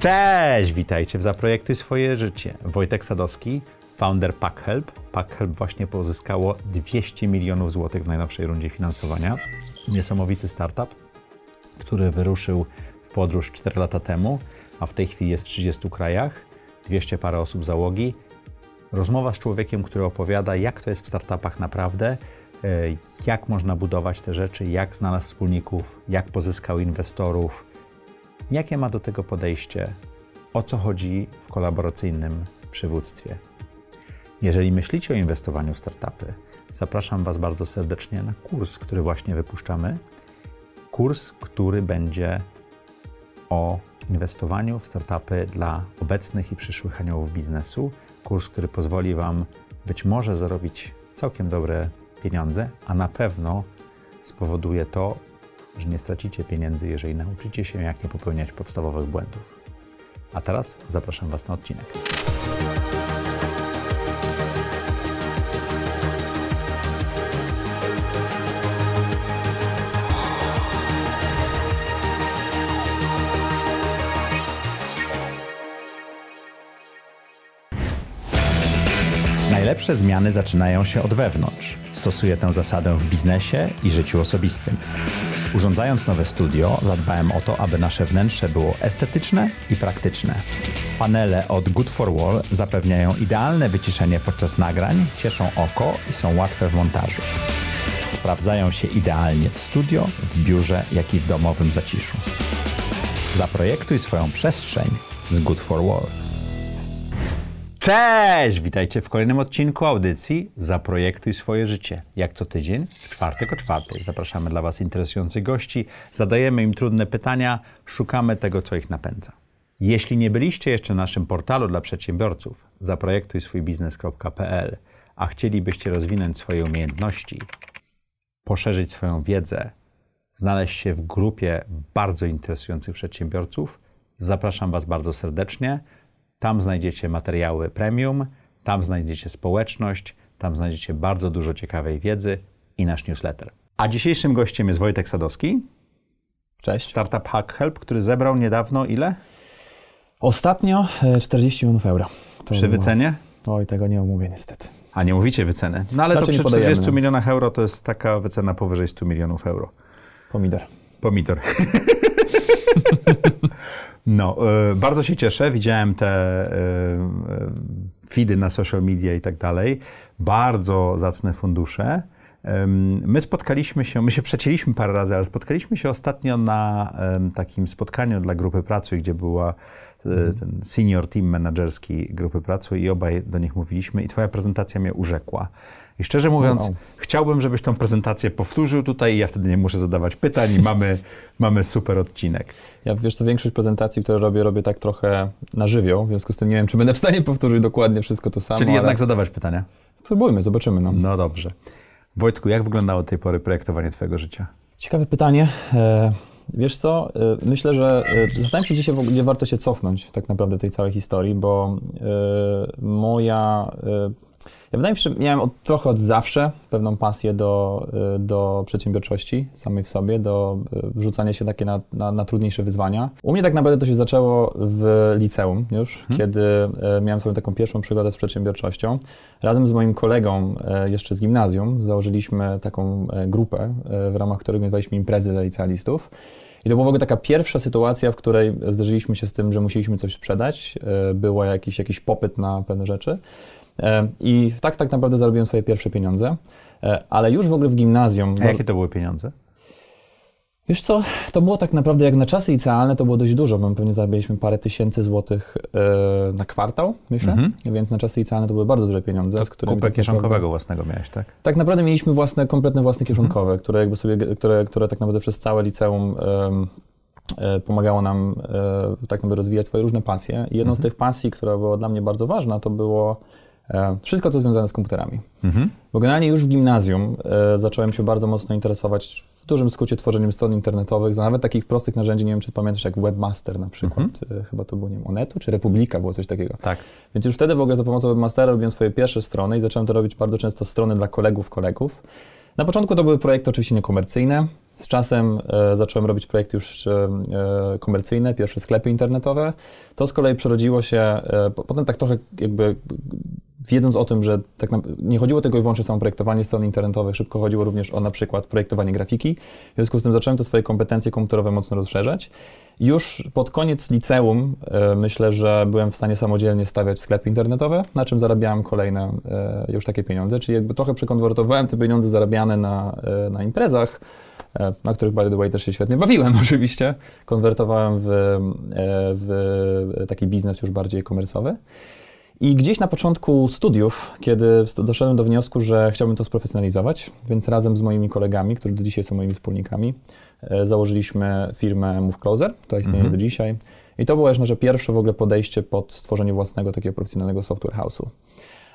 Cześć, witajcie w Zaprojektuj swoje życie. Wojtek Sadowski, founder PackHelp. PackHelp właśnie pozyskało 200 milionów złotych w najnowszej rundzie finansowania. Niesamowity startup, który wyruszył w podróż 4 lata temu, a w tej chwili jest w 30 krajach, 200 parę osób załogi. Rozmowa z człowiekiem, który opowiada, jak to jest w startupach naprawdę, e, jak można budować te rzeczy, jak znalazł wspólników, jak pozyskał inwestorów, Jakie ma do tego podejście? O co chodzi w kolaboracyjnym przywództwie? Jeżeli myślicie o inwestowaniu w startupy, zapraszam Was bardzo serdecznie na kurs, który właśnie wypuszczamy. Kurs, który będzie o inwestowaniu w startupy dla obecnych i przyszłych aniołów biznesu. Kurs, który pozwoli Wam być może zarobić całkiem dobre pieniądze, a na pewno spowoduje to, że nie stracicie pieniędzy, jeżeli nauczycie się, jak nie popełniać podstawowych błędów. A teraz zapraszam Was na odcinek. Najlepsze zmiany zaczynają się od wewnątrz. Stosuję tę zasadę w biznesie i życiu osobistym. Urządzając nowe studio, zadbałem o to, aby nasze wnętrze było estetyczne i praktyczne. Panele od Good for Wall zapewniają idealne wyciszenie podczas nagrań, cieszą oko i są łatwe w montażu. Sprawdzają się idealnie w studio, w biurze, jak i w domowym zaciszu. Zaprojektuj swoją przestrzeń z Good for Wall. Cześć! Witajcie w kolejnym odcinku audycji Zaprojektuj swoje życie. Jak co tydzień, czwartek o czwartej. Zapraszamy dla Was interesujących gości, zadajemy im trudne pytania, szukamy tego, co ich napędza. Jeśli nie byliście jeszcze na naszym portalu dla przedsiębiorców zaprojektujswójbiznes.pl, a chcielibyście rozwinąć swoje umiejętności, poszerzyć swoją wiedzę, znaleźć się w grupie bardzo interesujących przedsiębiorców, zapraszam Was bardzo serdecznie – tam znajdziecie materiały premium, tam znajdziecie społeczność, tam znajdziecie bardzo dużo ciekawej wiedzy i nasz newsletter. A dzisiejszym gościem jest Wojtek Sadowski. Cześć. Startup Hack Help, który zebrał niedawno ile? Ostatnio 40 e, milionów euro. To Przy wycenie? Oj, tego nie omówię niestety. A nie mówicie wyceny. No ale to przy 40 no. milionach euro to jest taka wycena powyżej 100 milionów euro. Pomidor. Pomidor. No, e, bardzo się cieszę. Widziałem te e, e, feedy na social media i tak dalej. Bardzo zacne fundusze. My spotkaliśmy się, my się przecięliśmy parę razy, ale spotkaliśmy się ostatnio na takim spotkaniu dla grupy pracy, gdzie była mhm. ten senior team menedżerski grupy pracy i obaj do nich mówiliśmy i twoja prezentacja mnie urzekła. I szczerze mówiąc, chciałbym, żebyś tą prezentację powtórzył tutaj i ja wtedy nie muszę zadawać pytań i mamy, mamy super odcinek. Ja wiesz, to większość prezentacji, które robię, robię tak trochę na żywioł, w związku z tym nie wiem, czy będę w stanie powtórzyć dokładnie wszystko to samo. Czyli jednak zadawać pytania. Spróbujmy, zobaczymy. No. no dobrze. Wojtku, jak wyglądało do tej pory projektowanie twojego życia? Ciekawe pytanie. E, wiesz co, e, myślę, że e, zastanawiam się, gdzie, gdzie warto się cofnąć tak naprawdę tej całej historii, bo moja ja wydaje mi się, że miałem od, trochę od zawsze pewną pasję do, y, do przedsiębiorczości samej w sobie, do y, wrzucania się takie na, na, na trudniejsze wyzwania. U mnie tak naprawdę to się zaczęło w liceum już, hmm. kiedy y, miałem swoją taką pierwszą przygodę z przedsiębiorczością. Razem z moim kolegą jeszcze z gimnazjum założyliśmy taką grupę, w ramach której organizowaliśmy imprezy dla licealistów. I to była w ogóle taka pierwsza sytuacja, w której zderzyliśmy się z tym, że musieliśmy coś sprzedać, był jakiś, jakiś popyt na pewne rzeczy. E, I tak tak naprawdę zarobiłem swoje pierwsze pieniądze, e, ale już w ogóle w gimnazjum... A jakie to były pieniądze? Wiesz co, to było tak naprawdę jak na czasy licealne, to było dość dużo, bo my pewnie zarabialiśmy parę tysięcy złotych yy, na kwartał, myślę, mm -hmm. więc na czasy licealne to były bardzo duże pieniądze. To z kupę tak kieszonkowego naprawdę, własnego miałeś, tak? Tak naprawdę mieliśmy własne, kompletne własne mhm. kieszonkowe, mm -hmm. które jakby sobie, które, które tak naprawdę przez całe liceum yy, pomagało nam tak naprawdę rozwijać swoje różne pasje. I jedną mm -hmm. z mhm. tych pasji, która była dla mnie bardzo ważna, to było E, wszystko, to związane z komputerami. Mhm. Bo generalnie już w gimnazjum e, zacząłem się bardzo mocno interesować w dużym skrócie tworzeniem stron internetowych, nawet takich prostych narzędzi, nie wiem czy pamiętasz, jak Webmaster na przykład, mhm. E, chyba to było, nie wiem, Onetu czy Republika, było coś takiego. Tak. Więc już wtedy w ogóle za pomocą Webmastera robiłem swoje pierwsze strony i zacząłem to robić bardzo często strony dla kolegów, kolegów. Na początku to były projekty oczywiście niekomercyjne, z czasem e, zacząłem robić projekty już e, komercyjne, pierwsze sklepy internetowe. To z kolei przerodziło się, e, potem tak trochę jakby wiedząc o tym, że tak na, nie chodziło tego i wyłącznie o samo projektowanie stron internetowych, szybko chodziło również o na przykład projektowanie grafiki. W związku z tym zacząłem te swoje kompetencje komputerowe mocno rozszerzać. Już pod koniec liceum e, myślę, że byłem w stanie samodzielnie stawiać sklepy internetowe, na czym zarabiałem kolejne e, już takie pieniądze, czyli jakby trochę przekonwertowałem te pieniądze zarabiane na, e, na imprezach, na których by the way też się świetnie bawiłem oczywiście, konwertowałem w, w taki biznes już bardziej komersowy. I gdzieś na początku studiów, kiedy doszedłem do wniosku, że chciałbym to sprofesjonalizować, więc razem z moimi kolegami, którzy do dzisiaj są moimi wspólnikami, e, założyliśmy firmę Move Closer, która istnieje mhm. do dzisiaj. I to było już pierwsze w ogóle podejście pod stworzenie własnego takiego profesjonalnego software house'u.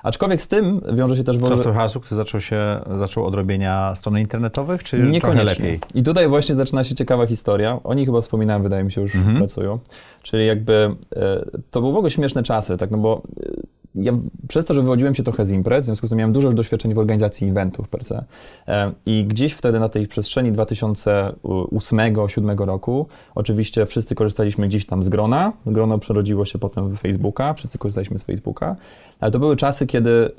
Aczkolwiek z tym wiąże się też... Co, w trochę sukces zaczął się, zaczął od robienia stron internetowych, czy Niekoniecznie. lepiej? I tutaj właśnie zaczyna się ciekawa historia. Oni chyba wspominałem, wydaje mi się, już mhm. pracują. Czyli jakby e, to były w ogóle śmieszne czasy, tak, no bo e, ja przez to, że wywodziłem się trochę z imprez, w związku z tym miałem dużo już doświadczeń w organizacji eventów per se. I gdzieś wtedy na tej przestrzeni 2008-2007 roku, oczywiście wszyscy korzystaliśmy gdzieś tam z grona. Grono przerodziło się potem w Facebooka, wszyscy korzystaliśmy z Facebooka, ale to były czasy, kiedy e, e,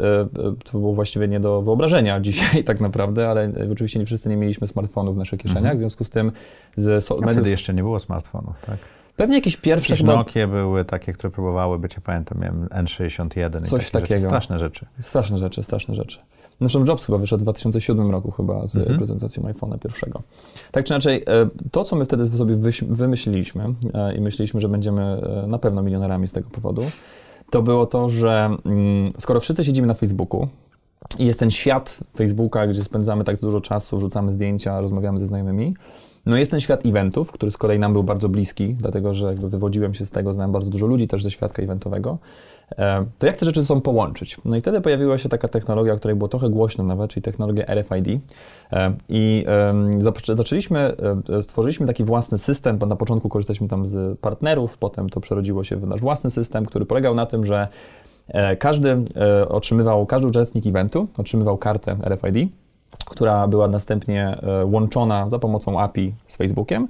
to było właściwie nie do wyobrażenia dzisiaj tak naprawdę, ale e, oczywiście nie wszyscy nie mieliśmy smartfonów w naszych kieszeniach, mhm. w związku z tym z... So- A wtedy jeszcze nie było smartfonów, tak? Pewnie jakieś pierwsze chyba... Nokie były takie, które próbowały być, ja pamiętam, miałem N61 Coś i takie takiego. Rzeczy. Straszne rzeczy. Straszne rzeczy, straszne rzeczy. Zresztą Jobs chyba wyszedł w 2007 roku chyba z mm -hmm. prezentacją iPhone'a pierwszego. Tak czy inaczej, e, to co my wtedy sobie wymyśliliśmy e, i myśleliśmy, że będziemy e, na pewno milionerami z tego powodu, to było to, że mm, skoro wszyscy siedzimy na Facebooku, i jest ten świat Facebooka, gdzie spędzamy tak dużo czasu, rzucamy zdjęcia, rozmawiamy ze znajomymi, no jest ten świat eventów, który z kolei nam był bardzo bliski, dlatego że jakby wywodziłem się z tego, znałem bardzo dużo ludzi też ze świadka eventowego. E, to jak te rzeczy są połączyć? No i wtedy pojawiła się taka technologia, o której było trochę głośno nawet, czyli technologia RFID. I e, zaczęliśmy, e, stworzyliśmy taki własny system, bo na początku korzystaliśmy tam z partnerów, potem to przerodziło się w nasz własny system, który polegał na tym, że każdy otrzymywał, każdy uczestnik eventu otrzymywał kartę RFID która była następnie e, łączona za pomocą API z Facebookiem.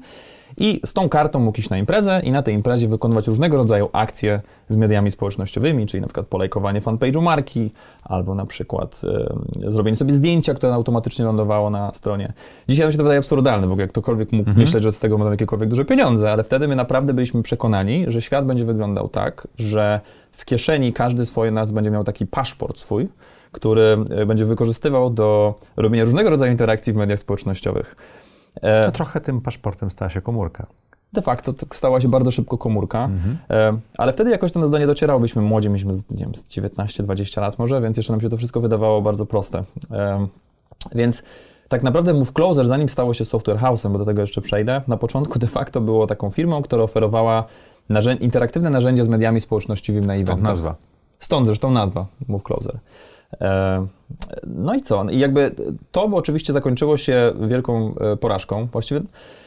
I z tą kartą mógł iść na imprezę i na tej imprezie wykonywać różnego rodzaju akcje z mediami społecznościowymi, czyli na przykład polajkowanie fanpage'u marki, albo na przykład y, zrobienie sobie zdjęcia, które automatycznie lądowało na stronie. Dzisiaj nam się to wydaje absurdalne, bo ktokolwiek mógł mhm. myśleć, że z tego będą jakiekolwiek duże pieniądze, ale wtedy my naprawdę byliśmy przekonani, że świat będzie wyglądał tak, że w kieszeni każdy swoje nas będzie miał taki paszport swój, który e, będzie wykorzystywał do robienia różnego rodzaju interakcji w mediach społecznościowych. No, trochę tym paszportem stała się komórka. De facto stała się bardzo szybko komórka, mhm. ale wtedy jakoś to nas do nie docierało. Byliśmy młodzi, mieliśmy z, nie wiem, 19-20 lat może, więc jeszcze nam się to wszystko wydawało bardzo proste. Więc tak naprawdę Move Closer, zanim stało się software house'em, bo do tego jeszcze przejdę, na początku de facto było taką firmą, która oferowała interaktywne narzędzia z mediami społecznościowymi na Stąd eventach. nazwa. Stąd zresztą nazwa Move Closer. E, no i co? I jakby to oczywiście zakończyło się wielką e, porażką. Właściwie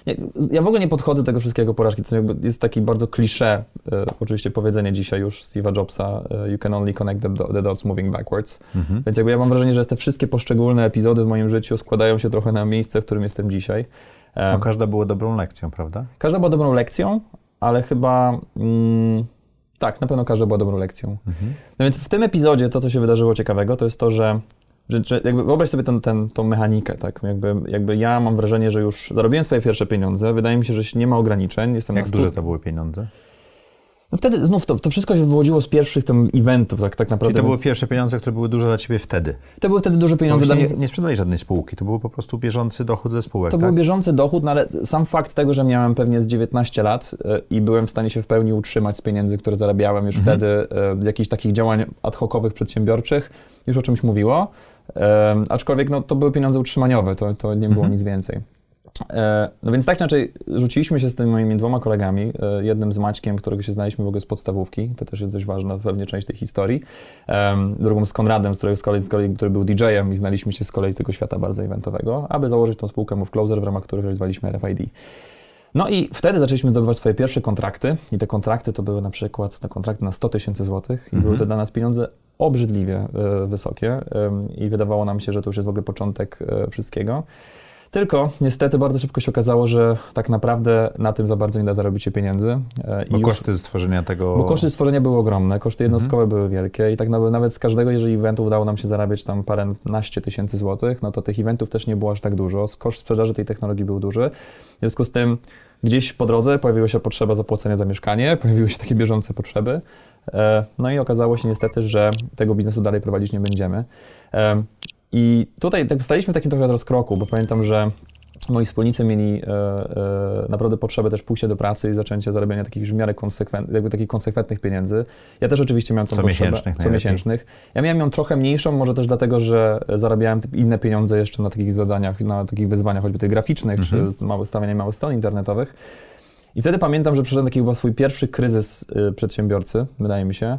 nie, ja w ogóle nie podchodzę do tego wszystkiego porażki. To jest taki bardzo klisze, e, oczywiście powiedzenie dzisiaj już Steve'a Jobsa, you can only connect the, dots moving backwards. Mhm. Więc jakby ja mam wrażenie, że te wszystkie poszczególne epizody w moim życiu składają się trochę na miejsce, w którym jestem dzisiaj. No każda była dobrą lekcją, prawda? Każda była dobrą lekcją, ale chyba... Mm, tak, na pewno każda była dobrą lekcją. Mhm. No więc w tym epizodzie to, co się wydarzyło ciekawego, to jest to, że, że, że jakby wyobraź sobie ten, ten, tą mechanikę, tak? Jakby, jakby ja mam wrażenie, że już zarobiłem swoje pierwsze pieniądze, wydaje mi się, że nie ma ograniczeń. Jestem Jak duże to były pieniądze? No wtedy znów to, to wszystko się wywodziło z pierwszych tam eventów, tak, tak naprawdę. Czyli to były więc... pierwsze pieniądze, które były duże dla ciebie wtedy? To były wtedy duże pieniądze dla mnie. Nie, sprzedali żadnej spółki, to był po prostu bieżący dochód ze spółek. To tak? był bieżący dochód, no ale sam fakt tego, że miałem pewnie z 19 lat e, i byłem w stanie się w pełni utrzymać z pieniędzy, które zarabiałem już mhm. wtedy e, z jakichś takich działań ad hocowych, przedsiębiorczych, już o czymś mówiło. E, aczkolwiek no, to były pieniądze utrzymaniowe, to, to nie było mhm. nic więcej. E, no więc tak czy inaczej rzuciliśmy się z tymi moimi dwoma kolegami, e, jednym z Maćkiem, którego się znaliśmy w ogóle z podstawówki, to też jest dość ważna pewnie część tej historii, drugą z Konradem, z którego z kolei, z kolei który był DJ-em i znaliśmy się z kolei z tego świata bardzo eventowego, aby założyć tą spółkę Move Closer, w ramach której realizowaliśmy RFID. No i wtedy zaczęliśmy zdobywać swoje pierwsze kontrakty i te kontrakty to były na przykład na kontrakty na 100 tysięcy złotych i mhm. były to dla nas pieniądze obrzydliwie e, wysokie i wydawało nam się, że to już jest w ogóle początek wszystkiego. Tylko niestety bardzo szybko się okazało, że tak naprawdę na tym za bardzo nie da zarobić się pieniędzy. E, I bo już, koszty stworzenia tego... Bo koszty stworzenia były ogromne, koszty mhm. jednostkowe mhm. były wielkie i tak nawet z każdego, jeżeli eventu udało nam się zarabiać tam parę naście tysięcy złotych, no to tych eventów też nie było aż tak dużo. Koszt sprzedaży tej technologii był duży. W związku z tym gdzieś po drodze pojawiła się potrzeba zapłacenia za mieszkanie, pojawiły się takie bieżące potrzeby. E, no i okazało się niestety, że tego biznesu dalej prowadzić nie będziemy. E, i tutaj tak staliśmy w takim trochę rozkroku, bo pamiętam, że moi wspólnicy mieli e, e, naprawdę potrzebę też pójścia do pracy i zaczęcia zarabiania takich już w miarę konsekwent, jakby takich konsekwentnych pieniędzy. Ja też oczywiście miałem tą co potrzebę. Miesięcznych, co miesięcznych. Ja miałem ją trochę mniejszą, może też dlatego, że zarabiałem inne pieniądze jeszcze na takich zadaniach, na takich wyzwaniach choćby tych graficznych, mhm. czy małe stawianie małych stron internetowych. I wtedy pamiętam, że przyszedł taki chyba swój pierwszy kryzys y, przedsiębiorcy, wydaje mi się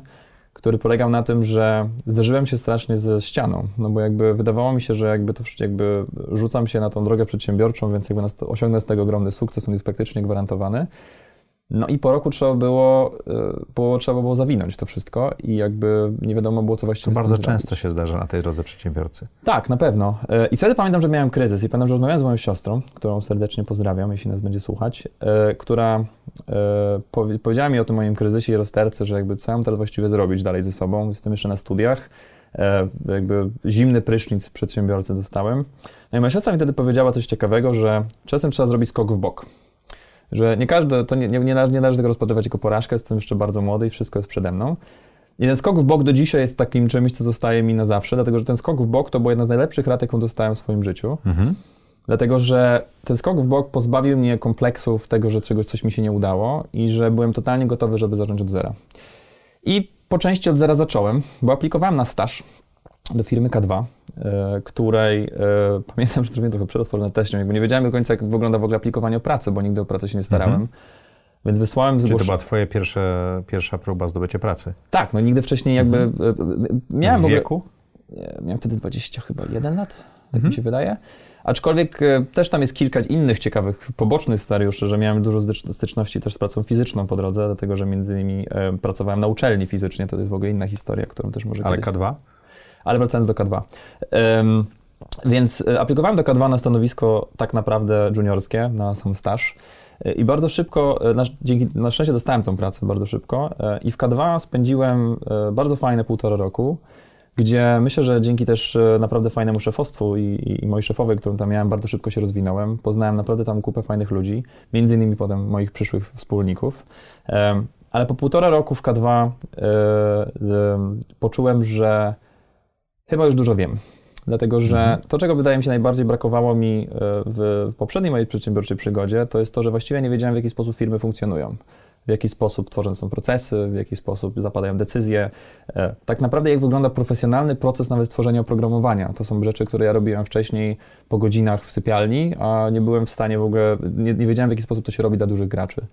który polegał na tym, że zderzyłem się strasznie ze ścianą, no bo jakby wydawało mi się, że jakby to jakby rzucam się na tą drogę przedsiębiorczą, więc jakby osiągnę z tego ogromny sukces, on jest praktycznie gwarantowany. No i po roku trzeba było, y, było, trzeba było zawinąć to wszystko i jakby nie wiadomo było, co właściwie To bardzo często się zdarza na tej drodze przedsiębiorcy. Tak, na pewno. Y, I wtedy pamiętam, że miałem kryzys i pamiętam, że rozmawiałem z moją siostrą, którą serdecznie pozdrawiam, jeśli nas będzie słuchać, y, która powiedziała mi o tym moim kryzysie i rozterce, że jakby co ja mam teraz właściwie zrobić dalej ze sobą, jestem jeszcze na studiach, jakby zimny prysznic przedsiębiorcy dostałem. No i moja siostra mi wtedy powiedziała coś ciekawego, że czasem trzeba zrobić skok w bok że nie każdy, to nie, nie, nie, nie należy tego rozpatrywać jako porażkę, jestem jeszcze bardzo młody i wszystko jest przede mną. I ten skok w bok do dzisiaj jest takim czymś, co zostaje mi na zawsze, dlatego że ten skok w bok to była jedna z najlepszych rat, jaką dostałem w swoim życiu. Mhm. Dlatego, że ten skok w bok pozbawił mnie kompleksów tego, że czegoś coś mi się nie udało i że byłem totalnie gotowy, żeby zacząć od zera. I po części od zera zacząłem, bo aplikowałem na staż do firmy K2, e, której e, pamiętam, że zrobiłem trochę przerosło na teście, jakby nie wiedziałem do końca, jak wygląda w ogóle aplikowanie o pracę, bo nigdy o pracę się nie starałem. Mhm. Więc wysłałem zgłoszenie. to była twoja pierwsza, pierwsza próba zdobycia pracy? Tak, no nigdy wcześniej jakby... Mhm. E, miałem w, w ogóle, wieku? Miałem wtedy 20 chyba 1 lat, tak mhm. mi się wydaje. Aczkolwiek też tam jest kilka innych ciekawych, pobocznych scenariuszy, że miałem dużo styczności też z pracą fizyczną po drodze, dlatego że między innymi pracowałem na uczelni fizycznie, to jest w ogóle inna historia, którą też może... Ale K2? Ale wracając do K2. Um, więc e, aplikowałem do K2 na stanowisko tak naprawdę juniorskie, na sam staż. E, I bardzo szybko, e, na, dzięki, na szczęście dostałem tą pracę bardzo szybko i w K2 spędziłem bardzo fajne półtora roku, gdzie myślę, że dzięki też naprawdę fajnemu szefostwu i, i, i mojej szefowej, którą tam miałem, bardzo szybko się rozwinąłem. Poznałem naprawdę tam kupę fajnych ludzi, między innymi potem moich przyszłych wspólników. Ale po półtora roku w K2 yy, yy, poczułem, że Chyba już dużo wiem. Dlatego, że mhm. to, czego wydaje mi się najbardziej brakowało mi e, w poprzedniej mojej przedsiębiorczej przygodzie, to jest to, że właściwie nie wiedziałem, w jaki sposób firmy funkcjonują. W jaki sposób tworzone są procesy, w jaki sposób zapadają decyzje. E, tak naprawdę, jak wygląda profesjonalny proces nawet tworzenia oprogramowania. To są rzeczy, które ja robiłem wcześniej po godzinach w sypialni, a nie byłem w stanie w ogóle, nie, nie wiedziałem, w jaki sposób to się robi dla dużych graczy.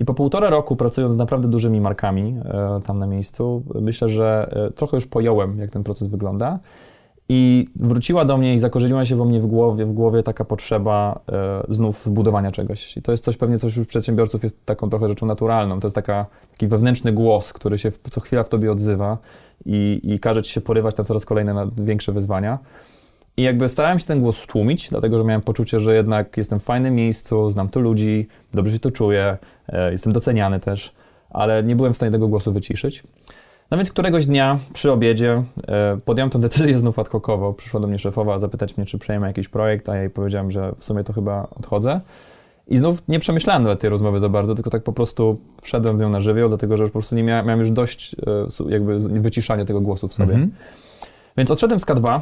I po półtora roku pracując z naprawdę dużymi markami e, tam na miejscu, myślę, że e, trochę już pojąłem, jak ten proces wygląda. I wróciła do mnie i zakorzeniła się we mnie w głowie, w głowie taka potrzeba e, znów budowania czegoś. I to jest coś pewnie, coś już przedsiębiorców jest taką trochę rzeczą naturalną. To jest taka, taki wewnętrzny głos, który się co chwila w tobie odzywa i, i każe ci się porywać na coraz kolejne na większe wyzwania. I jakby starałem się ten głos tłumić, dlatego że miałem poczucie, że jednak jestem w fajnym miejscu, znam tu ludzi, dobrze się tu czuję, e, jestem doceniany też, ale nie byłem w stanie tego głosu wyciszyć. No więc któregoś dnia przy obiedzie e, podjąłem tę decyzję znów ad hocowo. Przyszła do mnie szefowa zapytać mnie, czy przejmę jakiś projekt, a ja jej powiedziałem, że w sumie to chyba odchodzę. I znów nie przemyślałem nawet tej rozmowy za bardzo, tylko tak po prostu wszedłem w nią na żywioł, dlatego że po prostu nie miałem, miałem już dość e, jakby wyciszania tego głosu w sobie. Mhm. Więc odszedłem z K2,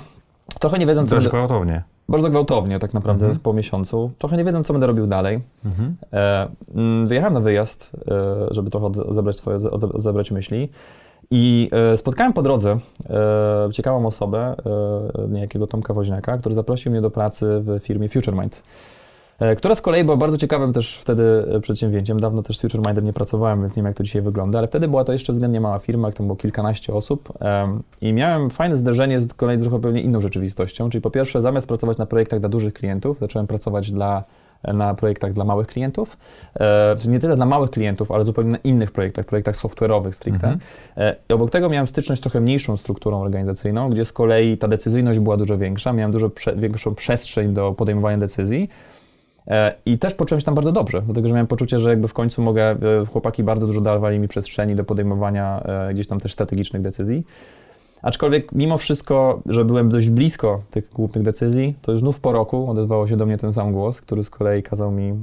Trochę nie wiedząc, co Też gwałtownie. Bardzo gwałtownie, tak naprawdę, mhm. po miesiącu. Trochę nie wiedząc, co będę robił dalej. Mhm. E, mm, wyjechałem na wyjazd, e, żeby trochę zebrać, swoje, zebrać myśli. I e, spotkałem po drodze ciekawą osobę, niejakiego Tomka Woźniaka, który zaprosił mnie do pracy w firmie FutureMind. E, która z kolei była bardzo ciekawym też wtedy e, przedsięwzięciem. Dawno też z Future Mindem nie pracowałem, więc nie wiem, jak to dzisiaj wygląda, ale wtedy była to jeszcze względnie mała firma, tam było kilkanaście osób i miałem fajne zderzenie z z zupełnie inną rzeczywistością, czyli po pierwsze zamiast pracować na projektach dla dużych klientów, zacząłem pracować dla e, na projektach dla małych klientów. Nie tyle dla małych klientów, ale zupełnie na innych projektach, projektach software'owych stricte. Mhm. I obok tego miałem styczność z trochę mniejszą strukturą organizacyjną, gdzie z kolei ta decyzyjność była dużo większa, miałem dużo prze większą przestrzeń do podejmowania decyzji. E, I też poczułem się tam bardzo dobrze, dlatego że miałem poczucie, że jakby w końcu mogę, e, chłopaki bardzo dużo dawali mi przestrzeni do podejmowania e, gdzieś tam też strategicznych decyzji. Aczkolwiek mimo wszystko, że byłem dość blisko tych głównych decyzji, to już znów po roku odezwało się do mnie ten sam głos, który z kolei kazał mi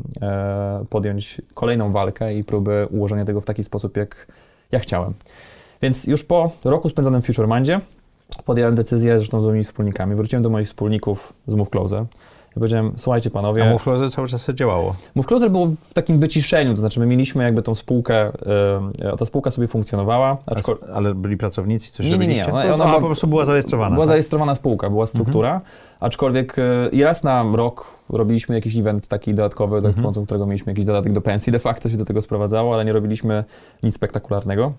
podjąć kolejną walkę i próby ułożenia tego w taki sposób, jak ja chciałem. Więc już po roku spędzonym w FutureMindzie podjąłem decyzję, zresztą z moimi wspólnikami. Wróciłem do moich wspólników z MoveClose. Ja powiedziałem, słuchajcie panowie... A Muflozer cały czas działało? Muflozer było w takim wyciszeniu, to znaczy my mieliśmy jakby tą spółkę, yy, ta spółka sobie funkcjonowała. Aczkol... ale byli pracownicy, coś nie, Nie, nie, ona, ona była, po prostu była zarejestrowana. Była tak? zarejestrowana spółka, była mhm. struktura, mhm. aczkolwiek e, i yy, raz na rok robiliśmy jakiś event taki dodatkowy, za mhm. pomocą którego mieliśmy jakiś dodatek do pensji, de facto się do tego sprowadzało, ale nie robiliśmy nic spektakularnego.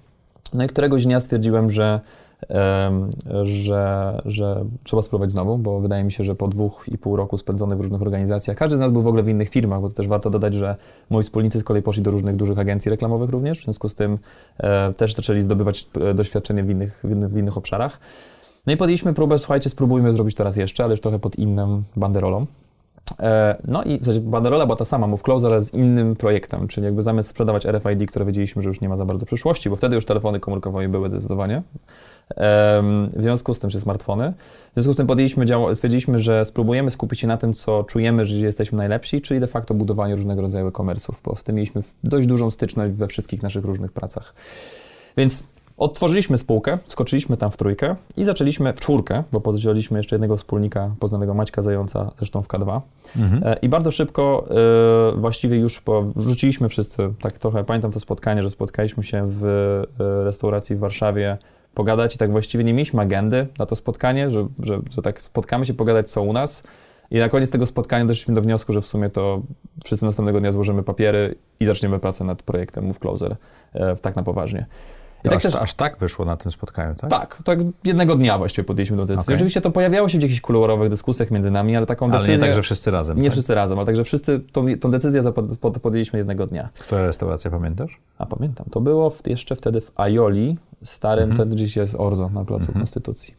No i któregoś dnia stwierdziłem, że że, że trzeba spróbować znowu, bo wydaje mi się, że po dwóch i pół roku spędzonych w różnych organizacjach, każdy z nas był w ogóle w innych firmach, bo to też warto dodać, że moi wspólnicy z kolei poszli do różnych dużych agencji reklamowych również, w związku z tym e, też zaczęli zdobywać e, doświadczenie w innych, w innych, w innych obszarach. No i podjęliśmy próbę, słuchajcie, spróbujmy zrobić to raz jeszcze, ale już trochę pod inną banderolą. E, no i w sensie banderola była ta sama, mów close, ale z innym projektem, czyli jakby zamiast sprzedawać RFID, które wiedzieliśmy, że już nie ma za bardzo przyszłości, bo wtedy już telefony komórkowe były zdecydowanie, w związku z tym, czy smartfony, w związku z tym podjęliśmy stwierdziliśmy, że spróbujemy skupić się na tym, co czujemy, że jesteśmy najlepsi, czyli de facto budowanie różnego rodzaju e-commerce'ów, bo w tym mieliśmy dość dużą styczność we wszystkich naszych różnych pracach. Więc Odtworzyliśmy spółkę, skoczyliśmy tam w trójkę i zaczęliśmy w czwórkę, bo pozyskaliśmy jeszcze jednego wspólnika poznanego Maćka Zająca, zresztą w K2. Mhm. E, I bardzo szybko, e, właściwie już po, rzuciliśmy wszyscy, tak trochę pamiętam to spotkanie, że spotkaliśmy się w e, restauracji w Warszawie pogadać i tak właściwie nie mieliśmy agendy na to spotkanie, że, że, że tak spotkamy się, pogadać co u nas. I na koniec tego spotkania doszliśmy do wniosku, że w sumie to wszyscy następnego dnia złożymy papiery i zaczniemy pracę nad projektem Move Closer, tak na poważnie. I tak aż, też, aż tak wyszło na tym spotkaniu, tak? Tak, tak jednego dnia właściwie podjęliśmy tę decyzję. Okay. Oczywiście to pojawiało się w jakichś kuluarowych dyskusjach między nami, ale taką decyzję... Ale nie tak, że wszyscy razem. Nie tak? wszyscy razem, ale także wszyscy tą, tą decyzję podjęliśmy jednego dnia. Która restauracja pamiętasz? A pamiętam. To było jeszcze wtedy w Ajoli, starym, mhm. ten gdzieś jest Orzo na Placu mhm. Konstytucji.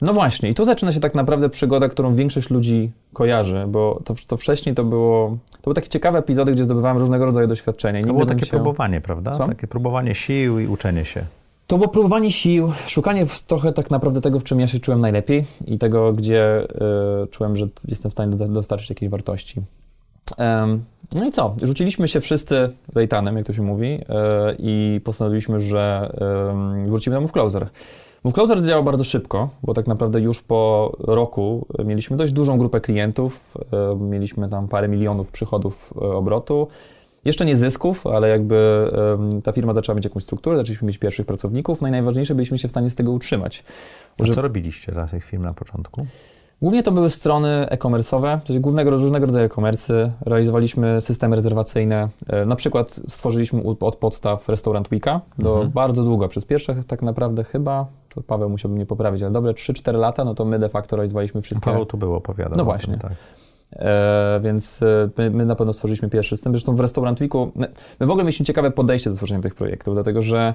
No właśnie, i tu zaczyna się tak naprawdę przygoda, którą większość ludzi kojarzy, bo to, to wcześniej to było. To były takie ciekawe epizody, gdzie zdobywałem różnego rodzaju doświadczenia. To było takie się... próbowanie, prawda? Co? Takie próbowanie sił i uczenie się. To było próbowanie sił, szukanie trochę tak naprawdę tego, w czym ja się czułem najlepiej i tego, gdzie y, czułem, że jestem w stanie dostarczyć jakiejś wartości. Um, no i co? Rzuciliśmy się wszyscy rejtanem, jak to się mówi, y, i postanowiliśmy, że y, wrócimy do w Closer. Move Closer działa bardzo szybko, bo tak naprawdę już po roku mieliśmy dość dużą grupę klientów, e, mieliśmy tam parę milionów przychodów e, obrotu. Jeszcze nie zysków, ale jakby ta firma zaczęła mieć jakąś strukturę, zaczęliśmy mieć pierwszych pracowników, no i najważniejsze byliśmy się w stanie z tego utrzymać. Uży... A co robiliście dla tych firm na początku? Głównie to były strony e-commerce'owe, czyli głównego, różnego rodzaju e-commerce. Realizowaliśmy systemy rezerwacyjne. E, na przykład stworzyliśmy od podstaw Restaurant Weeka do mhm. bardzo długo, przez pierwsze tak naprawdę chyba, to Paweł musiałby mnie poprawić, ale dobre 3-4 lata, no to my de facto realizowaliśmy wszystkie. Paweł tu było opowiadał. No właśnie. Tym, tak. E, więc e, my, my, na pewno stworzyliśmy pierwszy system. Zresztą w Restaurant Weeku, my, my w ogóle mieliśmy ciekawe podejście do tworzenia tych projektów, dlatego że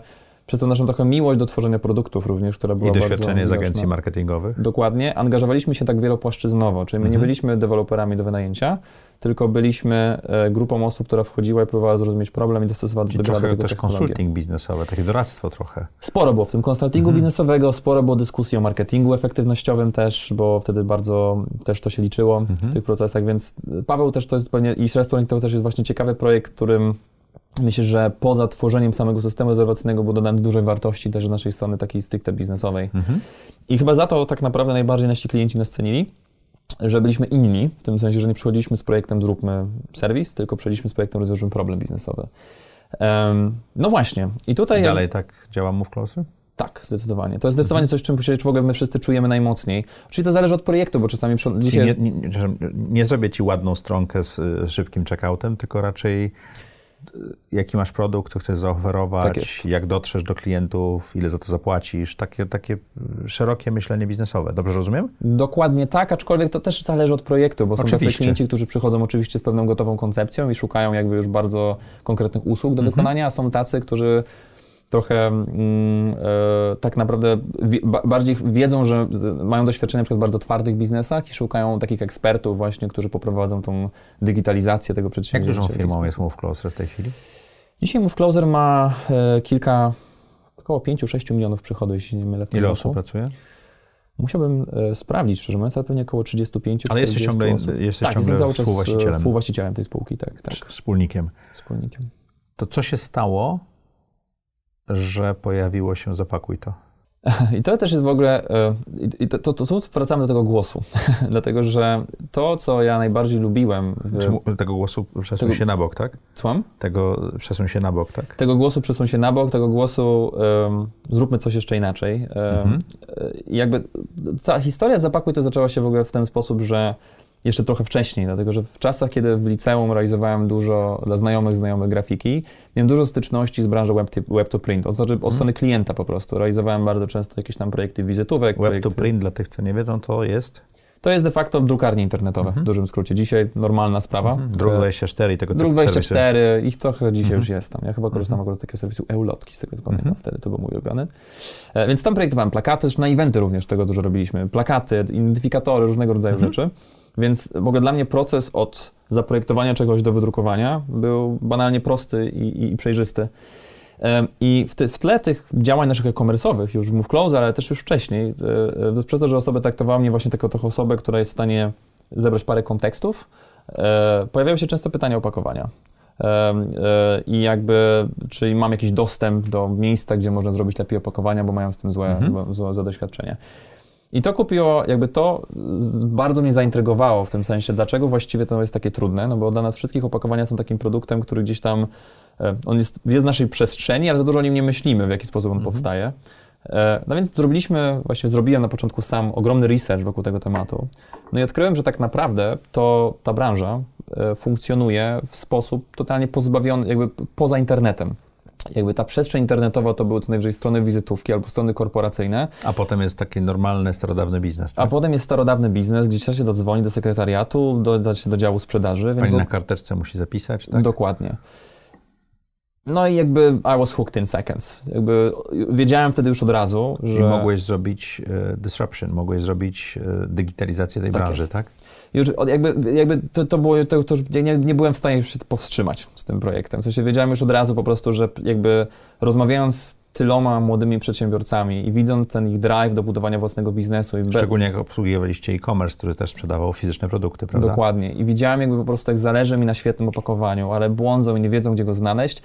przez tą naszą taką miłość do tworzenia produktów również, która była I doświadczenie z agencji marketingowych. Dokładnie. Angażowaliśmy się tak wielopłaszczyznowo, czyli my mhm. nie byliśmy deweloperami do wynajęcia, tylko byliśmy e, grupą osób, która wchodziła i próbowała zrozumieć problem i dostosować do tego też konsulting biznesowy, takie doradztwo trochę. Sporo było w tym konsultingu mhm. biznesowego, sporo było dyskusji o marketingu efektywnościowym też, bo wtedy bardzo też to się liczyło mhm. w tych procesach, więc e, Paweł też to jest pewnie i Restaurant to też jest właśnie ciekawy projekt, którym Myślę, że poza tworzeniem samego systemu rezerwacyjnego było dodane dużej wartości też z naszej strony takiej stricte biznesowej. Mhm. I chyba za to tak naprawdę najbardziej nasi klienci nas cenili, że byliśmy inni, w tym sensie, że nie przychodziliśmy z projektem zróbmy serwis, tylko przychodziliśmy z projektem rozwiążmy problem biznesowy. Um, no właśnie. I tutaj... dalej tak działa Move Closer? Tak, zdecydowanie. To jest zdecydowanie mhm. coś, czym się w ogóle my wszyscy czujemy najmocniej. Czyli to zależy od projektu, bo czasami przy... dzisiaj... Nie, nie, nie, nie zrobię ci ładną stronkę z, y, z szybkim checkoutem, tylko raczej jaki masz produkt, co chcesz zaoferować, tak jak dotrzesz do klientów, ile za to zapłacisz. Takie, takie szerokie myślenie biznesowe. Dobrze rozumiem? Dokładnie tak, aczkolwiek to też zależy od projektu, bo oczywiście. są tacy klienci, którzy przychodzą oczywiście z pewną gotową koncepcją i szukają jakby już bardzo konkretnych usług do mhm. wykonania, a są tacy, którzy trochę mm, e, tak naprawdę bardziej wiedzą, że mają doświadczenie na przykład w bardzo twardych biznesach i szukają takich ekspertów właśnie, którzy poprowadzą tą digitalizację tego przedsięwzięcia. Jak dużą firmą jest MoveCloser Closer w tej chwili? Dzisiaj MoveCloser Closer ma e, kilka, około 5-6 milionów przychodów, jeśli nie mylę. W Ile roku. osób pracuje? Musiałbym e, sprawdzić, szczerze mówiąc, ale pewnie około 35 Ale jesteś ciągle, jesteś tak, ciągle współwłaścicielem. współwłaścicielem tej spółki, tak. tak. Wspólnikiem. Wspólnikiem. To co się stało, że pojawiło się Zapakuj to. I to też jest w ogóle, e, i to, to, to, tu wracamy do tego głosu, dlatego że to, co ja najbardziej lubiłem... W... tego głosu przesuń tego... się na bok, tak? Słucham? Tego przesuń się na bok, tak? Tego głosu przesuń się na bok, tego głosu um, zróbmy coś jeszcze inaczej. Um, mhm. E, jakby ta historia Zapakuj to zaczęła się w ogóle w ten sposób, że jeszcze trochę wcześniej, dlatego że w czasach, kiedy w liceum realizowałem dużo dla znajomych, znajomych grafiki, miałem dużo styczności z branżą web, web to print, od, znaczy od mhm. strony klienta po prostu. Realizowałem bardzo często jakieś tam projekty wizytówek. Web projekty. to print, dla tych, co nie wiedzą, to jest? To jest de facto drukarnie internetowe, mhm. w dużym skrócie. Dzisiaj normalna sprawa. Mhm. Druk 24 e, i tego typu Druk 24, ich trochę dzisiaj mhm. już jest tam. Ja chyba korzystam mhm. akurat z takiego serwisu Eulotki, z tego co pamiętam, mhm. wtedy to był mój ulubiony. E, więc tam projektowałem plakaty, też na eventy również tego dużo robiliśmy. Plakaty, identyfikatory, różnego rodzaju mhm. rzeczy. Więc w ogóle dla mnie proces od zaprojektowania czegoś do wydrukowania był banalnie prosty i, i przejrzysty. I w, te, w, tle tych działań naszych e-commerce'owych, już w Move ale też już wcześniej, yy, przez to, że osoby traktowały mnie właśnie jako trochę osobę, która jest w stanie zebrać parę kontekstów, yy, się często pytania o opakowania. I jakby, czy mam jakiś dostęp do miejsca, gdzie można zrobić lepiej opakowania, bo mają z tym złe, mhm. złe, złe doświadczenie. I to kupiło, jakby to bardzo mnie zaintrygowało w tym sensie, dlaczego właściwie to jest takie trudne, no bo dla nas wszystkich opakowania są takim produktem, który gdzieś tam, e, on jest, jest w naszej przestrzeni, ale za dużo o nim nie myślimy, w jaki sposób on mhm. powstaje. E, no więc zrobiliśmy, właśnie zrobiłem na początku sam ogromny research wokół tego tematu. No i odkryłem, że tak naprawdę to ta branża e, funkcjonuje w sposób totalnie pozbawiony, jakby poza internetem jakby ta przestrzeń internetowa to były co najwyżej strony wizytówki albo strony korporacyjne. A potem jest taki normalny, starodawny biznes. Tak? A potem jest starodawny biznes, gdzie trzeba się dodzwonić do sekretariatu, dodać do działu sprzedaży. Pani więc Pani na karteczce musi zapisać, tak? Dokładnie. No i jakby I was hooked in seconds. Jakby wiedziałem wtedy już od razu, że... I mogłeś zrobić e, disruption, mogłeś zrobić e, digitalizację tej tak branży, jest. tak? już jakby, jakby to, to było, to, to nie, nie, byłem w stanie już się powstrzymać z tym projektem. W sensie wiedziałem już od razu po prostu, że jakby rozmawiając z tyloma młodymi przedsiębiorcami i widząc ten ich drive do budowania własnego biznesu. I Szczególnie jak obsługiwaliście e-commerce, który też sprzedawał fizyczne produkty, prawda? Dokładnie. I widziałem jakby po prostu, jak zależy mi na świetnym opakowaniu, ale błądzą i nie wiedzą, gdzie go znaleźć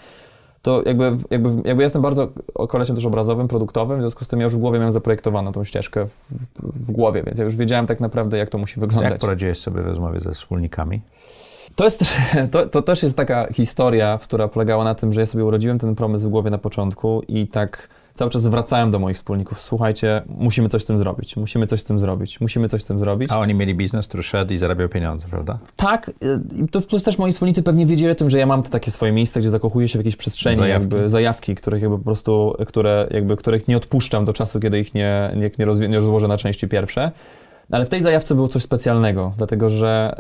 to jakby, jakby, jakby jestem bardzo kolesiem też obrazowym, produktowym, w związku z tym ja już w głowie miałem zaprojektowaną tą ścieżkę w, w głowie, więc ja już wiedziałem tak naprawdę, jak to musi wyglądać. Jak poradziłeś sobie w rozmowie ze wspólnikami? To, jest, to, to też jest taka historia, która polegała na tym, że ja sobie urodziłem ten pomysł w głowie na początku i tak cały czas zwracałem do moich wspólników, słuchajcie, musimy coś z tym zrobić, musimy coś z tym zrobić, musimy coś z tym zrobić. A oni mieli biznes, który szedł i zarabiał pieniądze, prawda? Tak, y, to plus też moi wspólnicy pewnie wiedzieli o tym, że ja mam te takie swoje miejsca, gdzie zakochuję się w jakiejś przestrzeni, zajawki. jakby zajawki, których jakby po prostu, które, jakby, których nie odpuszczam do czasu, kiedy ich nie, nie, nie, rozłożę na części pierwsze. No ale w tej zajawce było coś specjalnego, dlatego że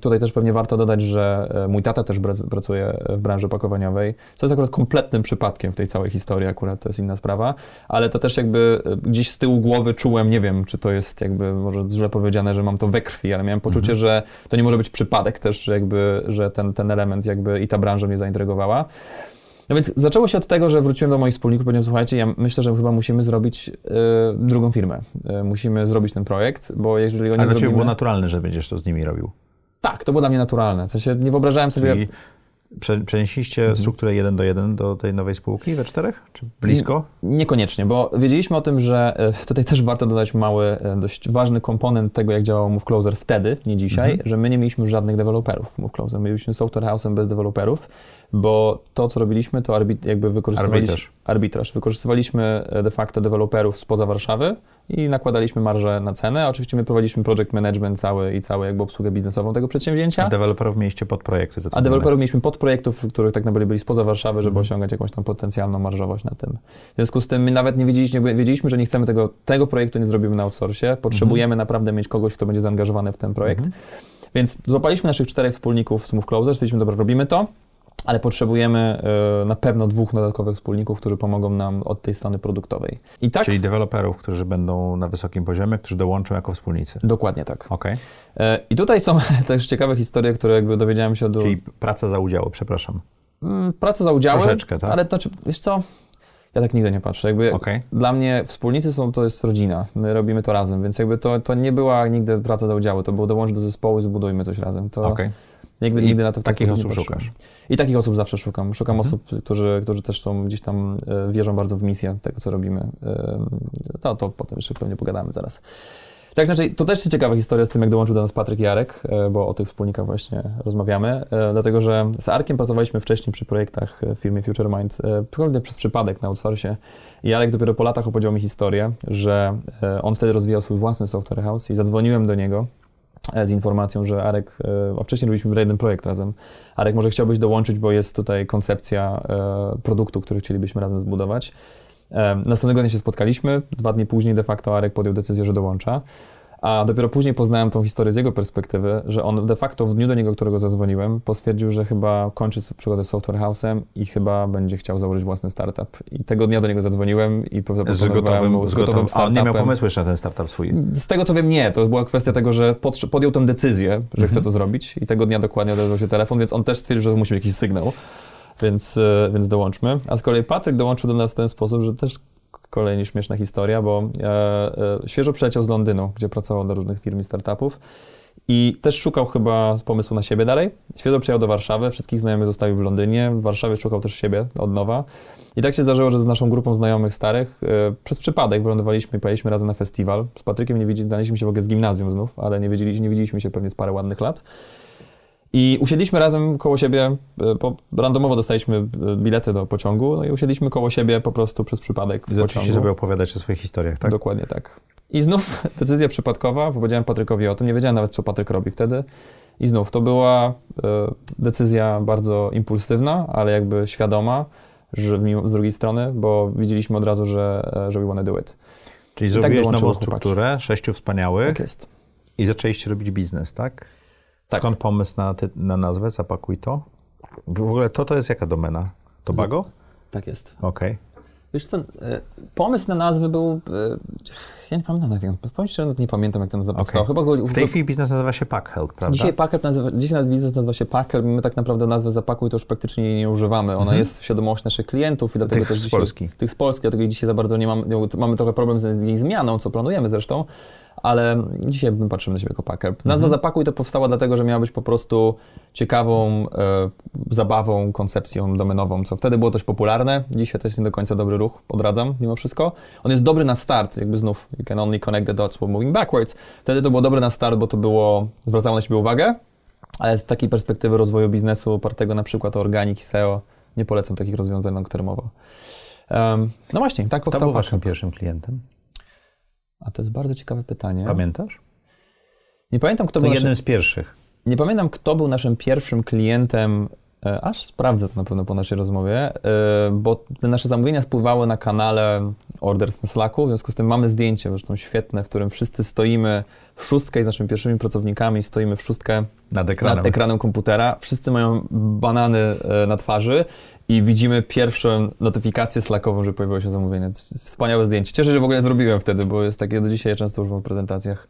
tutaj też pewnie warto dodać, że e, mój tata też pracuje e, w branży pakowaniowej, co jest akurat kompletnym przypadkiem w tej całej historii, akurat to jest inna sprawa, ale to też jakby e, gdzieś z tyłu głowy czułem, nie wiem, czy to jest jakby może źle powiedziane, że mam to we krwi, ale miałem poczucie, mhm. że to nie może być przypadek też, że jakby, że ten, ten element jakby i ta branża mnie zaintrygowała. No więc zaczęło się od tego, że wróciłem do moich wspólników powiedziałem, słuchajcie, ja myślę, że chyba musimy zrobić y, drugą firmę. Y, musimy zrobić ten projekt, bo jeżeli oni Ale dla zrobimy... było naturalne, że będziesz to z nimi robił? Tak, to było dla mnie naturalne. W sensie nie wyobrażałem sobie... Czyli przenieśliście mhm. strukturę 1 do 1 do tej nowej spółki we czterech? Czy blisko? Niekoniecznie, bo wiedzieliśmy o tym, że e, tutaj też warto dodać mały, dość ważny komponent tego, jak działał Move Closer wtedy, nie dzisiaj, mhm. że my nie mieliśmy żadnych deweloperów w Move Closer. My byliśmy software house'em bez deweloperów bo to, co robiliśmy, to arbit, jakby wykorzystywaliśmy... Arbitraż. arbitraż. Wykorzystywaliśmy e, de facto deweloperów spoza Warszawy i nakładaliśmy marżę na cenę. Oczywiście my prowadziliśmy project management cały i całą jakby obsługę biznesową tego przedsięwzięcia. A deweloperów mieliście podprojekty zatrudnione. A deweloperów mieliśmy podprojektów, których tak naprawdę byli spoza Warszawy, żeby mm. osiągać jakąś tam potencjalną marżowość na tym. W związku z tym my nawet nie wiedzieliśmy, wiedzieliśmy że nie chcemy tego, tego projektu, nie zrobimy na outsourcie. Mhm. Potrzebujemy mm. naprawdę mieć kogoś, kto będzie zaangażowany w ten projekt. Mm. Więc złapaliśmy naszych czterech wspólników z Move Closer, stwierdziliśmy, dobra, robimy to ale potrzebujemy e, na pewno dwóch dodatkowych wspólników, którzy pomogą nam od tej strony produktowej. I tak, Czyli deweloperów, którzy będą na wysokim poziomie, którzy dołączą jako wspólnicy. Dokładnie tak. Okay. E, I tutaj są też ciekawe historie, które jakby dowiedziałem się od... Czyli praca za udziały, przepraszam. Mm, praca za udziały, Troszeczkę, tak? ale to, czy, wiesz co, ja tak nigdy nie patrzę. Jakby okay. Dla mnie wspólnicy są, to jest rodzina. My robimy to razem, więc jakby to, to nie była nigdy praca za udziały, to było dołącz do zespołu, zbudujmy coś razem. To, okay. Nigdy, nigdy na to takich osób szukasz. I takich osób zawsze szukam. Szukam mhm. osób, którzy, którzy też są gdzieś tam, e, wierzą bardzo w misję tego, co robimy. E, to, to potem jeszcze pewnie pogadamy zaraz. Tak, znaczy, to też ciekawa historia z tym, jak dołączył do nas Patryk Jarek, e, bo o tych wspólnikach właśnie rozmawiamy, dlatego że z Arkiem pracowaliśmy wcześniej przy projektach w firmie Future Minds, przeglądnie przez przypadek na outsourcie. Jarek dopiero po latach opowiedział mi historię, że on wtedy rozwijał swój własny software house i zadzwoniłem do niego E, z informacją, że Arek, a e, wcześniej robiliśmy jeden projekt razem, Arek może chciałbyś dołączyć, bo jest tutaj koncepcja e, produktu, który chcielibyśmy razem zbudować. Następnego dnia się spotkaliśmy, dwa dni później de facto Arek podjął decyzję, że dołącza. A dopiero później poznałem tą historię z jego perspektywy, że on de facto w dniu do niego, którego zadzwoniłem, postwierdził, że chyba kończy przygodę z Software House'em i chyba będzie chciał założyć własny startup. I tego dnia do niego zadzwoniłem i z gotowym, z gotowym startupem. A nie miał pomysłu jeszcze na ten startup swój? Z tego co wiem, nie. To była kwestia tego, że podjął tę decyzję, że mhm. chce to zrobić i tego dnia dokładnie odezwał się telefon, więc on też stwierdził, że to musi być jakiś sygnał. Więc, e, więc dołączmy. A z kolei Patryk dołączył do nas w ten sposób, że też kolejna śmieszna historia, bo e, e, świeżo przyleciał z Londynu, gdzie pracował dla różnych firm i startupów i też szukał chyba pomysłu na siebie dalej. Świeżo przyjechał do Warszawy, wszystkich znajomych zostawił w Londynie, w Warszawie szukał też siebie od nowa. I tak się zdarzyło, że z naszą grupą znajomych starych e, przez przypadek wylądowaliśmy i pojechaliśmy razem na festiwal. Z Patrykiem nie widzieliśmy, znaliśmy się w ogóle z gimnazjum znów, ale nie, wiedzieli, nie widzieliśmy się pewnie z parę ładnych lat. I usiedliśmy razem koło siebie, e, po, randomowo dostaliśmy e, bilety do pociągu, no i usiedliśmy koło siebie po prostu przez przypadek w pociągu. żeby opowiadać o swoich historiach, tak? Dokładnie tak. I znów decyzja przypadkowa, powiedziałem Patrykowi o tym, nie wiedziałem nawet, co Patryk robi wtedy. I znów to była e, decyzja bardzo impulsywna, ale jakby świadoma, że z drugiej strony, bo widzieliśmy od razu, że, że we wanna do it. Czyli I tak zrobiłeś tak nową strukturę, chłopaki. sześciu wspaniałych. Tak jest. I zaczęliście robić biznes, tak? Tak. Skąd pomysł na, ty, na nazwę Zapakuj to? W ogóle to to jest jaka domena? Tobago? Tak jest. Okej. Okay. Wiesz co, e, pomysł na nazwę był e, ja nie pamiętam nawet, jak powiem szczerze, nie pamiętam, jak ten zapis okay. Chyba go, w tej chwili biznes nazywa się PackHelp, prawda? Dzisiaj, PackHelp nazywa, dzisiaj biznes nazywa się PackHelp, my tak naprawdę nazwę zapakuj to już praktycznie jej nie używamy. Ona mhm. jest w świadomości naszych klientów i dlatego tych też z dzisiaj, Polski. Tych z Polski, dlatego dzisiaj za bardzo nie mamy, mamy trochę problem z jej zmianą, co planujemy zresztą, ale dzisiaj my patrzymy na siebie jako PackHelp. Nazwa mhm. zapakuj to powstała dlatego, że miała być po prostu ciekawą e, zabawą, koncepcją domenową, co wtedy było dość popularne. Dzisiaj to jest nie do końca dobry ruch, odradzam mimo wszystko. On jest dobry na start, jakby znów you can only connect the dots while moving backwards. Wtedy to było dobre na start, bo to było, zwracało na siebie uwagę, ale z takiej perspektywy rozwoju biznesu opartego na przykład o organik i SEO, nie polecam takich rozwiązań, o których mowa. Um, no właśnie, tak powstał. Kto był waszym pierwszym klientem? A to jest bardzo ciekawe pytanie. Pamiętasz? Nie pamiętam, kto to był. Jednym naszym... z pierwszych. Nie pamiętam, kto był naszym pierwszym klientem E, aż sprawdzę to na pewno po naszej rozmowie, e, bo te nasze zamówienia spływały na kanale Orders na Slacku, w związku z tym mamy zdjęcie, zresztą świetne, w którym wszyscy stoimy w szóstkę i z naszymi pierwszymi pracownikami stoimy w szóstkę nad ekranem, nad ekranem komputera. Wszyscy mają banany e, na twarzy i widzimy pierwszą notyfikację Slackową, że pojawiło się zamówienie. Wspaniałe zdjęcie. Cieszę się, że w ogóle zrobiłem wtedy, bo jest takie do dzisiaj często używam w prezentacjach.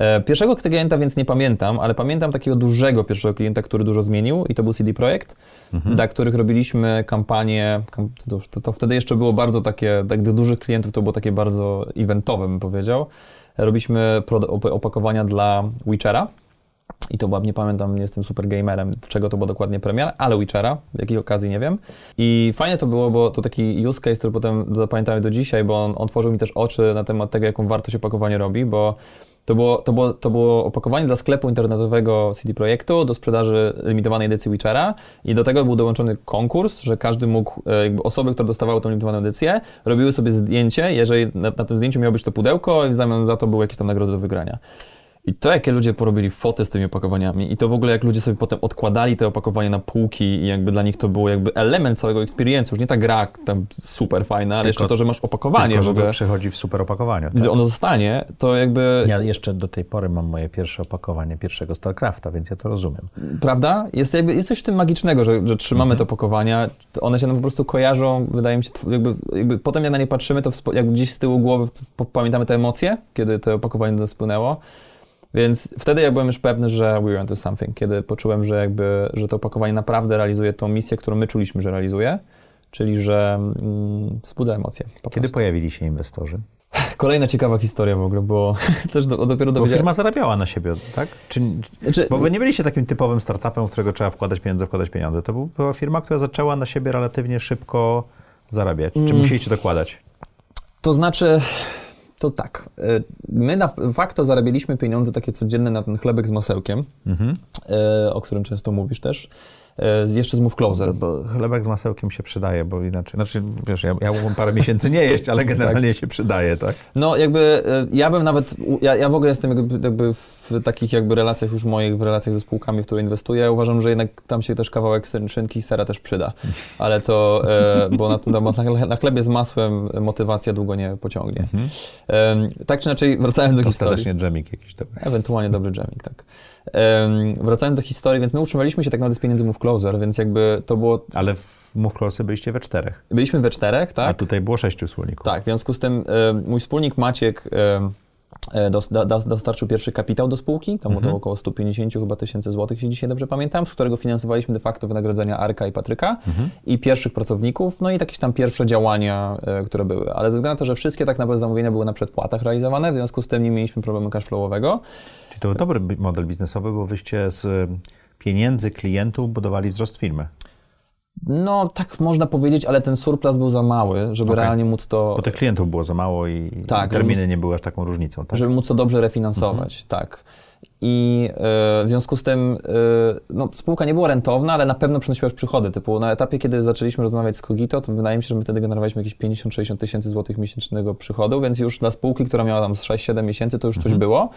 E, pierwszego klienta więc nie pamiętam, ale pamiętam takiego dużego pierwszego klienta, który dużo zmienił i to był CD Projekt, mhm. dla których robiliśmy kampanię, to, to, wtedy jeszcze było bardzo takie, tak dla dużych klientów to było takie bardzo eventowe bym powiedział. Robiliśmy opakowania dla Witchera, i to była, nie pamiętam, nie jestem super gamerem, czego to było dokładnie premiera, ale Witchera, w jakiej okazji, nie wiem. I fajnie to było, bo to taki use case, który potem zapamiętałem do dzisiaj, bo on otworzył mi też oczy na temat tego, jaką wartość opakowanie robi, bo to było, to, było, to było opakowanie dla sklepu internetowego CD Projektu do sprzedaży limitowanej edycji Witchera i do tego był dołączony konkurs, że każdy mógł, e, jakby osoby, które dostawały tą limitowaną edycję, robiły sobie zdjęcie, jeżeli na, na tym zdjęciu miało być to pudełko i w zamian za to były jakieś tam nagrody do wygrania. I to, jakie ludzie porobili foty z tymi opakowaniami i to w ogóle, jak ludzie sobie potem odkładali te opakowania na półki i jakby dla nich to był jakby element całego experience'u, już nie ta gra tam super fajna, ale tylko, jeszcze to, że masz opakowanie tylko, w ogóle. przychodzi w super opakowaniu. Tak? Ono zostanie, to jakby... Ja jeszcze do tej pory mam moje pierwsze opakowanie pierwszego StarCrafta, więc ja to rozumiem. Prawda? Jest, jakby, jest coś w tym magicznego, że, że trzymamy mhm. te opakowania, one się nam po prostu kojarzą, wydaje mi się, jakby, jakby potem jak na nie patrzymy, to jakby gdzieś z tyłu głowy pamiętamy te emocje, kiedy to opakowanie do nas spłynęło. Więc wtedy ja byłem już pewny, że we went to something, kiedy poczułem, że jakby, że to opakowanie naprawdę realizuje tą misję, którą my czuliśmy, że realizuje, czyli że mm, wzbudza emocje. Po kiedy pojawili się inwestorzy? Kolejna ciekawa historia w ogóle, bo też do, dopiero dowiedziałem... Bo firma zarabiała na siebie, tak? Czy, znaczy, bo wy nie byliście takim typowym startupem, w którego trzeba wkładać pieniądze, wkładać pieniądze. To była firma, która zaczęła na siebie relatywnie szybko zarabiać. Czy mm. musieliście dokładać? To znaczy, to tak. Y, my na facto zarabialiśmy pieniądze takie codzienne na ten chlebek z masełkiem, mhm. Y, o którym często mówisz też jeszcze z Move Closer. Bo, chlebek z masełkiem się przydaje, bo inaczej, znaczy wiesz, ja, ja parę miesięcy nie jeść, ale tak. generalnie tak. się przydaje, tak? No jakby e, ja bym nawet, ja, ja w ogóle jestem jakby, jakby w takich jakby relacjach już moich, w relacjach ze spółkami, w które inwestuję, ja uważam, że jednak tam się też kawałek szynki i sera też przyda, ale to, e, bo na, na, na chlebie z masłem e, motywacja długo nie pociągnie. Mhm. Tak czy inaczej, wracając do historii. Ostatecznie dżemik jakiś dobry. Ewentualnie dobry dżemik, tak. Wracając do historii, więc my utrzymaliśmy się tak naprawdę z pieniędzy Move Closer, Closer, więc jakby to było... Ale w Move Closer byliście we czterech. Byliśmy we czterech, tak. A tutaj było sześciu wspólników. Tak, w związku z tym y, mój wspólnik Maciek y, y dostarczył pierwszy kapitał do spółki, tam mhm. to około 150 chyba tysięcy złotych, jeśli dzisiaj dobrze pamiętam, z którego finansowaliśmy de facto wynagrodzenia Arka i Patryka mhm. i pierwszych pracowników, no i jakieś tam pierwsze działania, y, które były. Ale ze względu na to, że wszystkie tak naprawdę zamówienia były na przedpłatach realizowane, w związku z tym nie mieliśmy problemu flowowego. Czyli to był dobry model biznesowy, bo wyście z pieniędzy klientów budowali wzrost firmy. No, tak można powiedzieć, ale ten surplus był za mały, żeby okay. realnie móc to. Bo tych klientów było za mało i tak, terminy móc... nie były aż taką różnicą. Tak? Żeby móc to dobrze refinansować, mhm. tak. I e, w związku z tym e, no, spółka nie była rentowna, ale na pewno przynosiła już przychody. Typu na etapie, kiedy zaczęliśmy rozmawiać z Kogito, to wydaje mi się, że my wtedy generowaliśmy jakieś 50-60 tysięcy złotych miesięcznego przychodu, więc już dla spółki, która miała tam 6-7 miesięcy, to już mhm. coś było.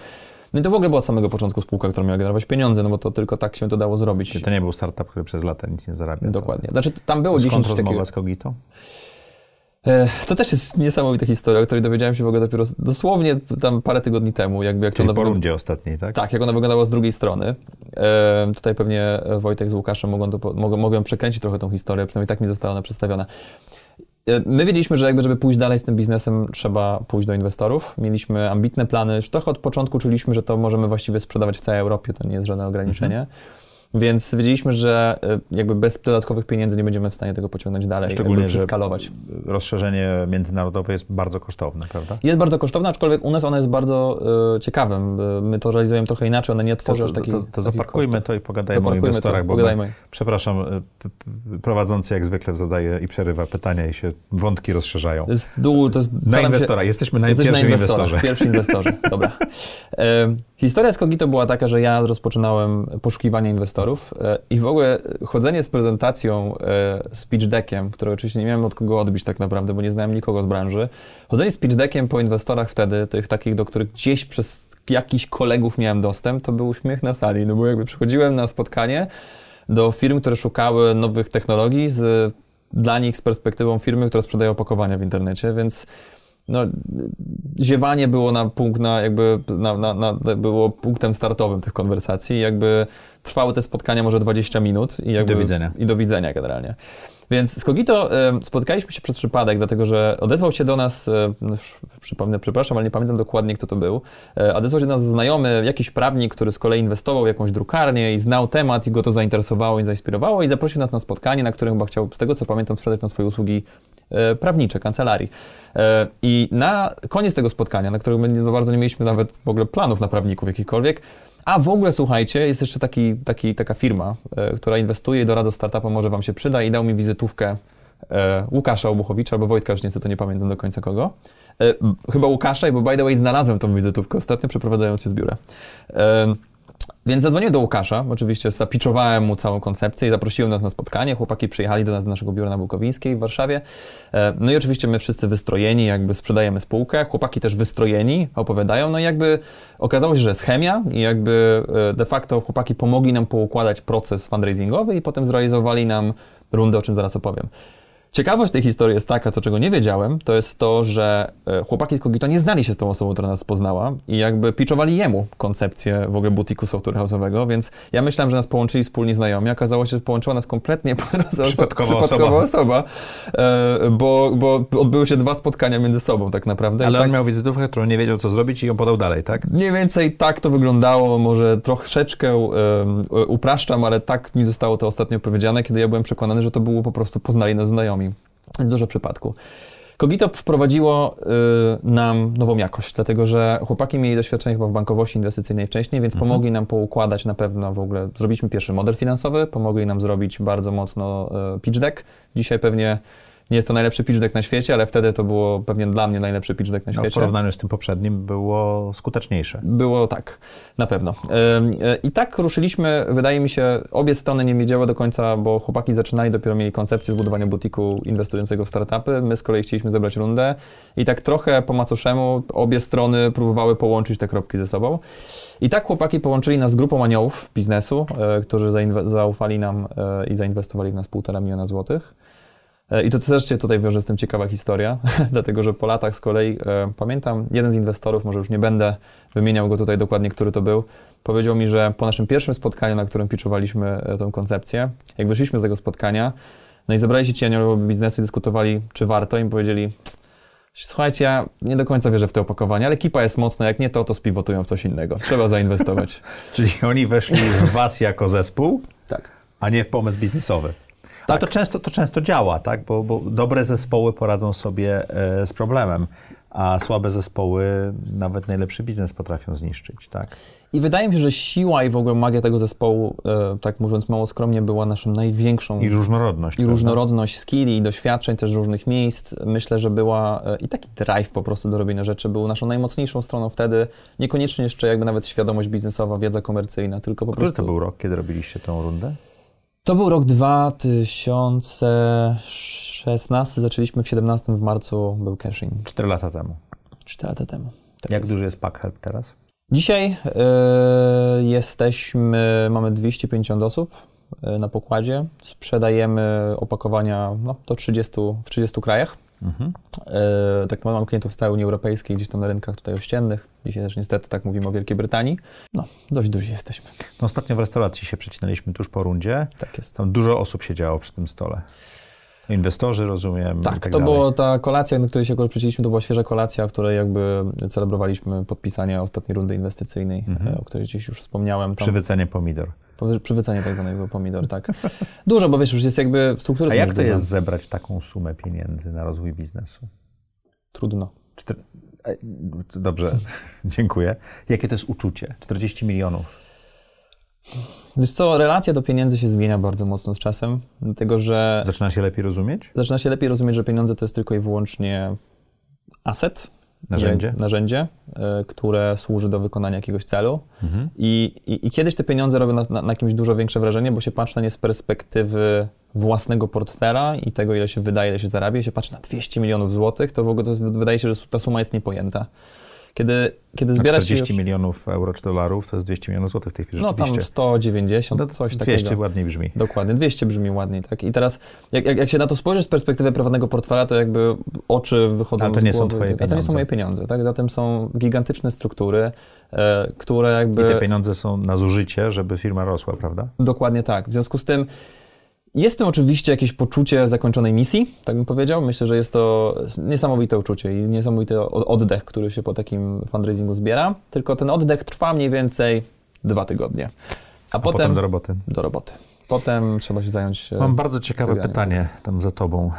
No i to w ogóle była od samego początku spółka, która miała generować pieniądze, no bo to tylko tak się to dało zrobić. Czyli to nie był startup, który przez lata nic nie zarabia. Dokładnie. Znaczy tam było dziesięć takiego... rozmowa z Kogito? E, to też jest niesamowita historia, o której dowiedziałem się w ogóle dopiero dosłownie tam parę tygodni temu. Jakby jak Czyli ona po rundzie wygląda... ostatniej, tak? Tak, jak ona wyglądała z drugiej strony. E, tutaj pewnie Wojtek z Łukaszem mogą, to, mogą, mogą przekręcić trochę tą historię, przynajmniej tak mi została ona przedstawiona. E, my wiedzieliśmy, że jakby, żeby pójść dalej z tym biznesem, trzeba pójść do inwestorów. Mieliśmy ambitne plany. trochę od początku czuliśmy, że to możemy właściwie sprzedawać w całej Europie, to nie jest żadne ograniczenie. Mhm. Więc wiedzieliśmy, że y, jakby bez dodatkowych pieniędzy nie będziemy w stanie tego pociągnąć dalej, Szczególnie, przeskalować. rozszerzenie międzynarodowe jest bardzo kosztowne, prawda? Jest bardzo kosztowne, aczkolwiek u nas ono jest bardzo y, ciekawym. My to realizujemy trochę inaczej, ono nie tworzy aż takich To, to, to zaparkujmy kosztów. to i pogadajmy o inwestorach, to, bo pogadajmy. My, przepraszam, y, prowadzący jak zwykle zadaje i przerywa pytania i się wątki rozszerzają. Z dół, to jest, na inwestora, się, jesteśmy na jesteśmy pierwszym inwestorzy. inwestorze. Pierwszy inwestorze, dobra. Y, historia z Kogito była taka, że ja rozpoczynałem poszukiwanie inwestora inwestorów e, i w ogóle chodzenie z prezentacją, z e, pitch deckiem, które oczywiście nie miałem od kogo odbić tak naprawdę, bo nie znałem nikogo z branży, chodzenie z pitch deckiem po inwestorach wtedy, tych takich, do których gdzieś przez jakichś kolegów miałem dostęp, to był uśmiech na sali, no bo jakby przychodziłem na spotkanie do firm, które szukały nowych technologii z, dla nich z perspektywą firmy, która sprzedaje opakowania w internecie, więc no, ziewanie było na punkt, na jakby, na, na, na, było punktem startowym tych konwersacji. Jakby trwały te spotkania może 20 minut. I jakby, do widzenia. I do widzenia generalnie. Więc z Kogito e, spotkaliśmy się przez przypadek, dlatego że odezwał się do nas, e, no już przypomnę, przepraszam, ale nie pamiętam dokładnie, kto to był, e, odezwał się do nas znajomy, jakiś prawnik, który z kolei inwestował w jakąś drukarnię i znał temat i go to zainteresowało i zainspirowało i zaprosił nas na spotkanie, na którym chyba chciał, z tego co pamiętam, sprzedać nam swoje usługi prawnicze, kancelarii. I na koniec tego spotkania, na którym bardzo nie mieliśmy nawet w ogóle planów na prawników jakichkolwiek, a w ogóle słuchajcie, jest jeszcze taki, taki, taka firma, e, która inwestuje i doradza startupom, może Wam się przyda i dał mi wizytówkę e, Łukasza Obuchowicza albo Wojtka, już niestety nie pamiętam do końca kogo. E, chyba Łukasza, bo by the way znalazłem tą wizytówkę ostatnio przeprowadzając się z biura. Więc zadzwoniłem do Łukasza, oczywiście zapiczowałem mu całą koncepcję i zaprosiłem nas na spotkanie. Chłopaki przyjechali do nas do naszego biura na Bukowińskiej w Warszawie. E, no i oczywiście my wszyscy wystrojeni, jakby sprzedajemy spółkę. Chłopaki też wystrojeni opowiadają. No i jakby okazało się, że jest chemia i jakby e, de facto chłopaki pomogli nam poukładać proces fundraisingowy i potem zrealizowali nam rundę, o czym zaraz opowiem. Ciekawość tej historii jest taka, to czego nie wiedziałem, to jest to, że e, chłopaki z Kogito nie znali się z tą osobą, która nas poznała i jakby pitchowali jemu koncepcję w ogóle butiku software house'owego, więc ja myślałem, że nas połączyli wspólni znajomi, okazało się, że połączyła nas kompletnie przypadkowa, przypadkowa osoba, osoba e, bo, bo odbyły się dwa spotkania między sobą tak naprawdę. Ale tak, on miał wizytówkę, którą nie wiedział, co zrobić i ją podał dalej, tak? Mniej więcej tak to wyglądało, może troszeczkę um, upraszczam, ale tak mi zostało to ostatnio powiedziane, kiedy ja byłem przekonany, że to było po prostu poznali nas znajomi. Jest dużo przypadków. Kogito wprowadziło y, nam nową jakość, dlatego że chłopaki mieli doświadczenie chyba w bankowości inwestycyjnej wcześniej, więc mhm. pomogli nam poukładać na pewno w ogóle. Zrobiliśmy pierwszy model finansowy, pomogli nam zrobić bardzo mocno y, pitch deck. Dzisiaj pewnie nie jest to najlepszy pitch deck na świecie, ale wtedy to było pewnie dla mnie najlepszy pitch deck na świecie. No, w porównaniu z tym poprzednim było skuteczniejsze. Było tak, na pewno. Y, I tak ruszyliśmy, wydaje mi się, obie strony nie wiedziały do końca, bo chłopaki zaczynali, dopiero mieli koncepcję zbudowania butiku inwestującego w startupy. My z kolei chcieliśmy zebrać rundę i tak trochę po macoszemu obie strony próbowały połączyć te kropki ze sobą. I tak chłopaki połączyli nas z grupą aniołów biznesu, y, którzy zaufali nam y, i zainwestowali w nas półtora miliona złotych. E, I to też się tutaj wiąże z tym ciekawa historia, dlatego że po latach z kolei, e, pamiętam, jeden z inwestorów, może już nie będę wymieniał go tutaj dokładnie, który to był, powiedział mi, że po naszym pierwszym spotkaniu, na którym pitchowaliśmy e, tę koncepcję, jak wyszliśmy z tego spotkania, no i zebrali się ci aniołowie biznesu i dyskutowali, czy warto, im powiedzieli, słuchajcie, ja nie do końca wierzę w te opakowania, ale kipa jest mocna, jak nie to, to spiwotują w coś innego. Trzeba zainwestować. Czyli oni weszli w was jako zespół? Tak. A nie w pomysł biznesowy. Tak. Ale to często, to często działa, tak? bo, bo dobre zespoły poradzą sobie e, z problemem, a słabe zespoły nawet najlepszy biznes potrafią zniszczyć. Tak? I wydaje mi się, że siła i w ogóle magia tego zespołu, e, tak mówiąc mało skromnie, była naszą największą. I różnorodność. I prawda? różnorodność skilli, i doświadczeń też różnych miejsc. Myślę, że była e, i taki drive po prostu do robienia rzeczy był naszą najmocniejszą stroną wtedy. Niekoniecznie jeszcze jakby nawet świadomość biznesowa, wiedza komercyjna, tylko po Który prostu. Który to był rok, kiedy robiliście tą rundę? To był rok 2016, zaczęliśmy w 17 w marcu był caching. 4 lata temu. 4 lata temu. Tak Jak jest. duży jest Pack Help teraz? Dzisiaj y, jesteśmy, mamy 250 osób e, na pokładzie. Sprzedajemy opakowania no, do 30, w 30 krajach. Mhm. E, tak mam klientów z całej Unii Europejskiej, gdzieś tam na rynkach tutaj ościennych. Dzisiaj też niestety tak mówimy o Wielkiej Brytanii. No, dość duzi jesteśmy. No, ostatnio w restauracji się przecinaliśmy tuż po rundzie. Tak jest. Tam dużo osób siedziało przy tym stole. Inwestorzy, rozumiem. Tak, tak to dalej. była ta kolacja, na której się akurat przyjęliśmy, to była świeża kolacja, w której jakby celebrowaliśmy podpisanie ostatniej rundy inwestycyjnej, mhm. e, o której gdzieś już wspomniałem. Tam. Przywycenie pomidor przywycenie tak zwanego pomidor, tak. Dużo, bo wiesz, już jest jakby w strukturze... A jak to jest zebrać taką sumę pieniędzy na rozwój biznesu? Trudno. Czter... Dobrze, dziękuję. Jakie to jest uczucie? 40 milionów. Wiesz co, relacja do pieniędzy się zmienia bardzo mocno z czasem, dlatego że... Zaczyna się lepiej rozumieć? Zaczyna się lepiej rozumieć, że pieniądze to jest tylko i wyłącznie aset, Narzędzie. narzędzie, e, które służy do wykonania jakiegoś celu. Mhm. I, i, I, kiedyś te pieniądze robią na, na, na, kimś dużo większe wrażenie, bo się patrzy na nie z perspektywy własnego portfela i tego, ile się wydaje, ile się zarabia. I się patrzy na 200 milionów złotych, to w ogóle to jest, wydaje się, że ta suma jest niepojęta. Kiedy, kiedy zbiera 40 się już... milionów euro czy dolarów to jest 200 milionów złotych w tej chwili. No tam 190, no, coś 200 takiego. 200 ładniej brzmi. Dokładnie, 200 brzmi ładniej, tak. I teraz, jak, jak, jak się na to spojrzy z perspektywy prywatnego portfela, to jakby oczy wychodzą Ale to nie głowy, są twoje pieniądze. A to nie są moje pieniądze, tak. Zatem są gigantyczne struktury, e, które jakby... I te pieniądze są na zużycie, żeby firma rosła, prawda? Dokładnie tak. W związku z tym jest tym oczywiście jakieś poczucie zakończonej misji, tak bym powiedział. Myślę, że jest to niesamowite uczucie i niesamowity oddech, który się po takim fundraisingu zbiera. Tylko ten oddech trwa mniej więcej dwa tygodnie. A, A potem, potem do roboty. Do roboty. Potem trzeba się zająć. E, Mam bardzo ciekawe pytanie tam za tobą.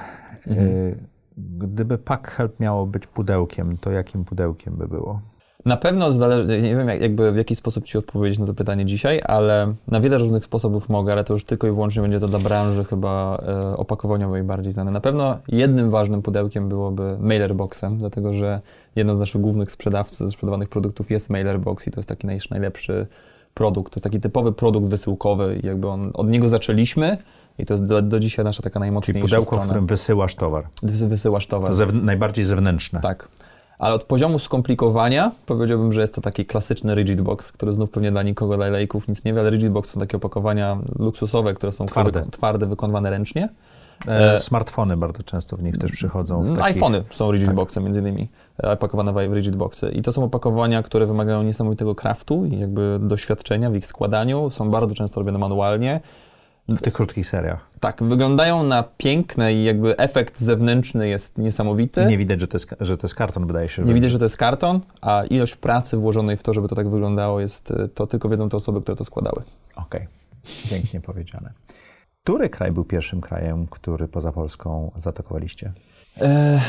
E, mhm. Gdyby Pack Help miało być pudełkiem, to jakim pudełkiem by było? Na pewno zależy, nie wiem jak, jakby w jaki sposób Ci odpowiedzieć na to pytanie dzisiaj, ale na wiele różnych sposobów mogę, ale to już tylko i wyłącznie będzie to dla branży chyba e, opakowaniowej bardziej znane. Na pewno jednym ważnym pudełkiem byłoby mailerboxem, dlatego że jedną z naszych głównych sprzedawców, sprzedawanych produktów jest mailerbox i to jest taki najlepszy produkt, to jest taki typowy produkt wysyłkowy i jakby on, od niego zaczęliśmy, i to jest do, do, dzisiaj nasza taka najmocniejsza Czyli pudełko, strona. w którym wysyłasz towar. wysyłasz towar. To zewn najbardziej zewnętrzne. Tak. Ale od poziomu skomplikowania powiedziałbym, że jest to taki klasyczny rigid box, który znów pewnie dla nikogo, dla lejków nic nie wie, ale rigid box są takie opakowania luksusowe, które są twarde, twarde wykonywane ręcznie. E, e, smartfony bardzo często w nich też przychodzą. W mm, iPhony są rigid tak. boxem między innymi, opakowane e, w rigid boxy. I to są opakowania, które wymagają niesamowitego kraftu i jakby doświadczenia w ich składaniu. Są bardzo często robione manualnie. W tych krótkich seriach. Tak, wyglądają na piękne i jakby efekt zewnętrzny jest niesamowity. Nie widać, że to jest, że to jest karton, wydaje się. Że... Nie widać, że to jest karton, a ilość pracy włożonej w to, żeby to tak wyglądało, jest e, to tylko wiedzą te osoby, które to składały. Okej, okay. pięknie powiedziane. Który kraj był pierwszym krajem, który poza Polską zaatakowaliście? E,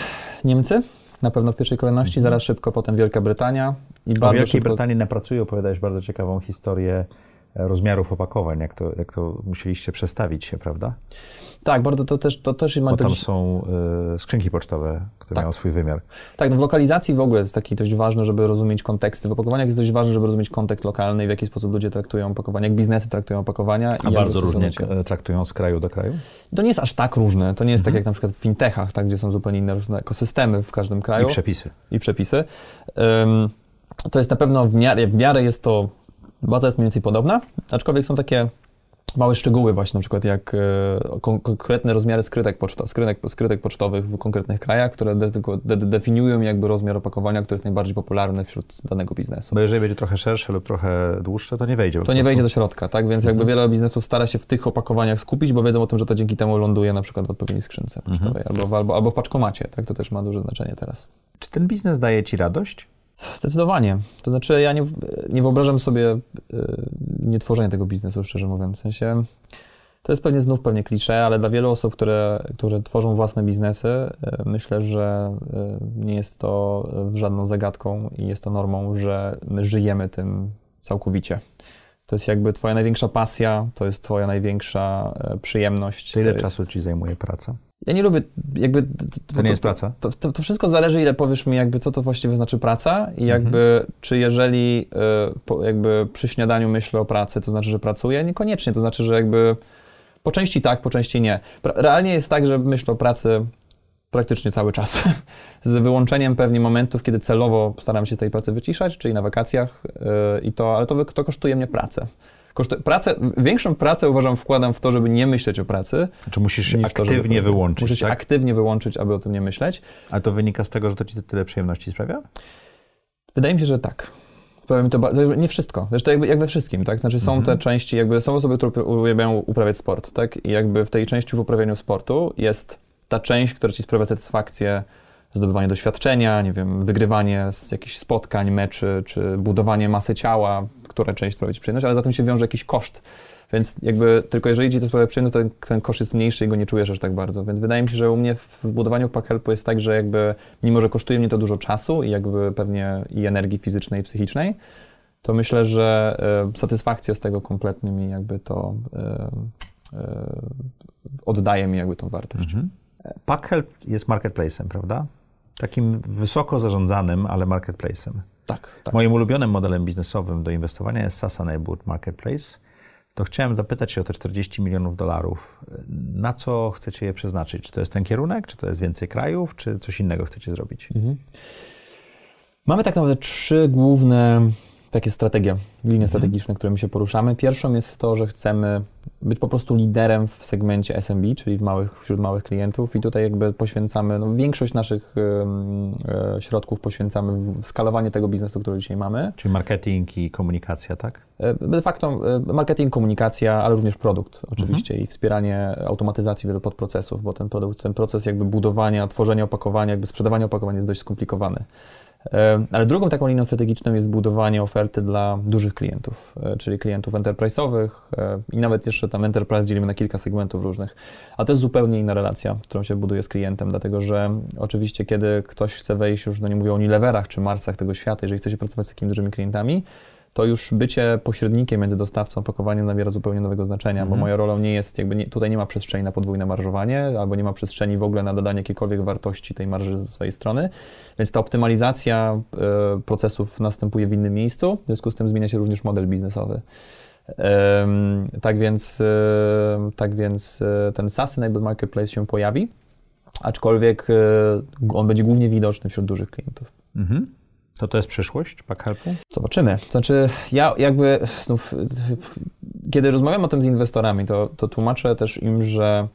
Niemcy? na pewno w pierwszej kolejności, mhm. zaraz szybko potem Wielka Brytania. I o Wielkiej szybko... Brytanii na pracuję opowiadałeś bardzo ciekawą historię rozmiarów opakowań, jak to, jak to musieliście przestawić się, prawda? Tak, bardzo to też, to też ma... Bo tam są y, skrzynki pocztowe, które tak. mają swój wymiar. Tak, no w lokalizacji w ogóle jest taki dość ważne, żeby rozumieć konteksty. W opakowaniach jest dość ważne, żeby rozumieć kontekst lokalny w jaki sposób ludzie traktują opakowania, jak biznesy traktują opakowania. A bardzo różnie traktują z kraju do kraju? To nie jest aż tak różne. To nie jest tak mhm. tak jak na przykład w fintechach, tak, gdzie są zupełnie inne różne ekosystemy w każdym kraju. I przepisy. I przepisy. Um, to jest na pewno w miarę, w miarę jest to Baza jest mniej więcej podobna, aczkolwiek są takie małe szczegóły właśnie, na przykład jak e, konkretne rozmiary skrytek, poczto, skrytek pocztowych w konkretnych krajach, które de, de, definiują jakby rozmiar opakowania, który jest najbardziej popularny wśród danego biznesu. Bo jeżeli będzie trochę szersze lub trochę dłuższe, to nie wejdzie. To nie wejdzie do środka, tak? Więc jakby mhm. wiele biznesów stara się w tych opakowaniach skupić, bo wiedzą o tym, że to dzięki temu ląduje na przykład w odpowiedniej skrzynce pocztowej mhm. albo, albo, albo w paczkomacie, tak? To też ma duże znaczenie teraz. Czy ten biznes daje Ci radość? Zdecydowanie. To znaczy, ja nie, nie wyobrażam sobie y, nie tworzenia tego biznesu, szczerze mówiąc. W sensie, to jest pewnie znów pewnie klisze, ale dla wielu osób, które, które tworzą własne biznesy, y, myślę, że y, nie jest to żadną zagadką i jest to normą, że my żyjemy tym całkowicie. To jest jakby twoja największa pasja, to jest twoja największa e, przyjemność. ile czasu ci zajmuje praca? Ja nie lubię jakby... To, to, nie jest praca? To, to, wszystko zależy, ile powiesz mi jakby, co to właściwie znaczy praca i mhm. jakby, mhm. czy jeżeli e, jakby przy śniadaniu myślę o pracy, to znaczy, że pracuję? Niekoniecznie, to znaczy, że jakby... Po części tak, po części nie. Realnie jest tak, że myślę o pracy praktycznie cały czas. Z wyłączeniem pewnie momentów, kiedy celowo staram się tej pracy wyciszać, czyli na wakacjach yy, i to, ale to, to kosztuje mnie pracę. Kosztuje pracę, większą pracę uważam wkładam w to, żeby nie myśleć o pracy. Czy musisz się aktywnie to, wyłączyć? Musisz tak? się aktywnie wyłączyć, aby o tym nie myśleć. A to wynika z tego, że to ci tyle przyjemności sprawia? Wydaje mi się, że tak mi to bardzo, nie wszystko, zresztą jakby, jak we wszystkim, tak, znaczy są mhm. te części, jakby są osoby, które uwielbiają uprawiać sport, tak, i jakby w tej części w uprawianiu sportu jest ta część, która ci sprawia satysfakcję, zdobywanie doświadczenia, nie wiem, wygrywanie z jakichś spotkań, meczy, czy budowanie masy ciała, która część sprawia ci przyjemność, ale za tym się wiąże jakiś koszt. Więc jakby tylko jeżeli ci to sprawia przyjemność, to ten, ten koszt jest mniejszy i go nie czujesz aż tak bardzo. Więc wydaje mi się, że u mnie w budowaniu helpu jest tak, że jakby mimo, że kosztuje mnie to dużo czasu i jakby pewnie i energii fizycznej i psychicznej, to myślę, że y, satysfakcja z tego kompletnie mi jakby to y, y, oddaje mi jakby tą wartość. Mhm. PackHelp jest marketplacem, prawda? Takim wysoko zarządzanym, ale marketplacem. Tak, tak. Moim ulubionym modelem biznesowym do inwestowania jest SaaS Enabled Marketplace. To chciałem zapytać się o te 40 milionów dolarów. Na co chcecie je przeznaczyć? Czy to jest ten kierunek, czy to jest więcej krajów, czy coś innego chcecie zrobić? Mhm. Mamy tak naprawdę trzy główne takie strategie, linie mhm. strategiczne, którymi się poruszamy. Pierwszą jest to, że chcemy być po prostu liderem w segmencie SMB, czyli w małych, wśród małych klientów i tutaj jakby poświęcamy, no, większość naszych y, y, środków poświęcamy w skalowanie tego biznesu, który dzisiaj mamy. Czyli marketing i komunikacja, tak? E, de facto e, marketing, komunikacja, ale również produkt oczywiście mhm. i wspieranie automatyzacji wielu podprocesów, bo ten produkt, ten proces jakby budowania, tworzenia opakowania, jakby sprzedawania opakowania jest dość skomplikowany. Ale drugą taką linią strategiczną jest budowanie oferty dla dużych klientów, czyli klientów enterprise'owych i nawet wiesz, tam enterprise dzielimy na kilka segmentów różnych. A to jest zupełnie inna relacja, którą się buduje z klientem, dlatego że oczywiście, kiedy ktoś chce wejść już, no nie mówię o Unileverach czy Marsach tego świata, jeżeli chce się pracować z takimi dużymi klientami, to już bycie pośrednikiem między dostawcą a pakowaniem nabiera zupełnie nowego znaczenia, bo mhm. moja rolą nie jest, jakby nie, tutaj nie ma przestrzeni na podwójne marżowanie, albo nie ma przestrzeni w ogóle na dodanie jakiejkolwiek wartości tej marży ze swojej strony, więc ta optymalizacja y, procesów następuje w innym miejscu, w związku z tym zmienia się również model biznesowy. Tak więc, tak więc e, ten Sustainable Marketplace się pojawi, aczkolwiek e, on będzie głównie widoczny wśród dużych klientów. Mhm. To to jest przyszłość PackHelpu? Zobaczymy. Znaczy, ja jakby znów, kiedy rozmawiam o tym z inwestorami, to, to tłumaczę też im, że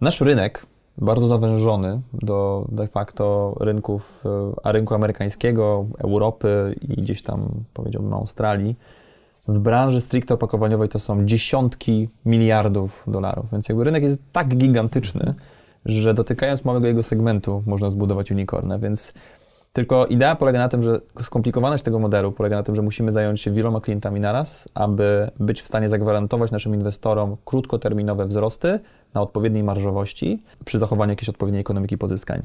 nasz rynek bardzo zawężony do de facto rynków, e, a rynku amerykańskiego, Europy i gdzieś tam, powiedziałbym, Australii, w branży stricte opakowaniowej to są dziesiątki miliardów dolarów, więc jakby rynek jest tak gigantyczny, że dotykając małego jego segmentu można zbudować unicornę, więc tylko idea polega na tym, że skomplikowaność tego modelu polega na tym, że musimy zająć się wieloma klientami naraz, aby być w stanie zagwarantować naszym inwestorom krótkoterminowe wzrosty na odpowiedniej marżowości przy zachowaniu jakiejś odpowiedniej ekonomiki pozyskań.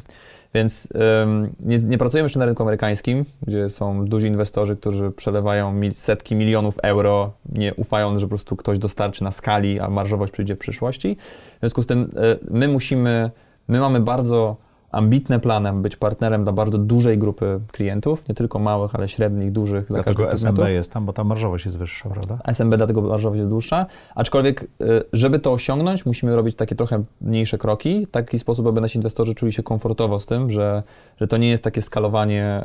Więc ym, nie, nie, pracujemy jeszcze na rynku amerykańskim, gdzie są duzi inwestorzy, którzy przelewają mil, setki milionów euro, nie ufając, że po prostu ktoś dostarczy na skali, a marżowość przyjdzie w przyszłości. W związku z tym y, my musimy, my mamy bardzo ambitne planem być partnerem dla bardzo dużej grupy klientów, nie tylko małych, ale średnich, dużych. Dlatego dla SMB jest tam, bo ta marżowość jest wyższa, prawda? SMB dlatego marżowość jest dłuższa, aczkolwiek y, żeby to osiągnąć, musimy robić takie trochę mniejsze kroki, w taki sposób, aby nasi inwestorzy czuli się komfortowo z tym, że, że to nie jest takie skalowanie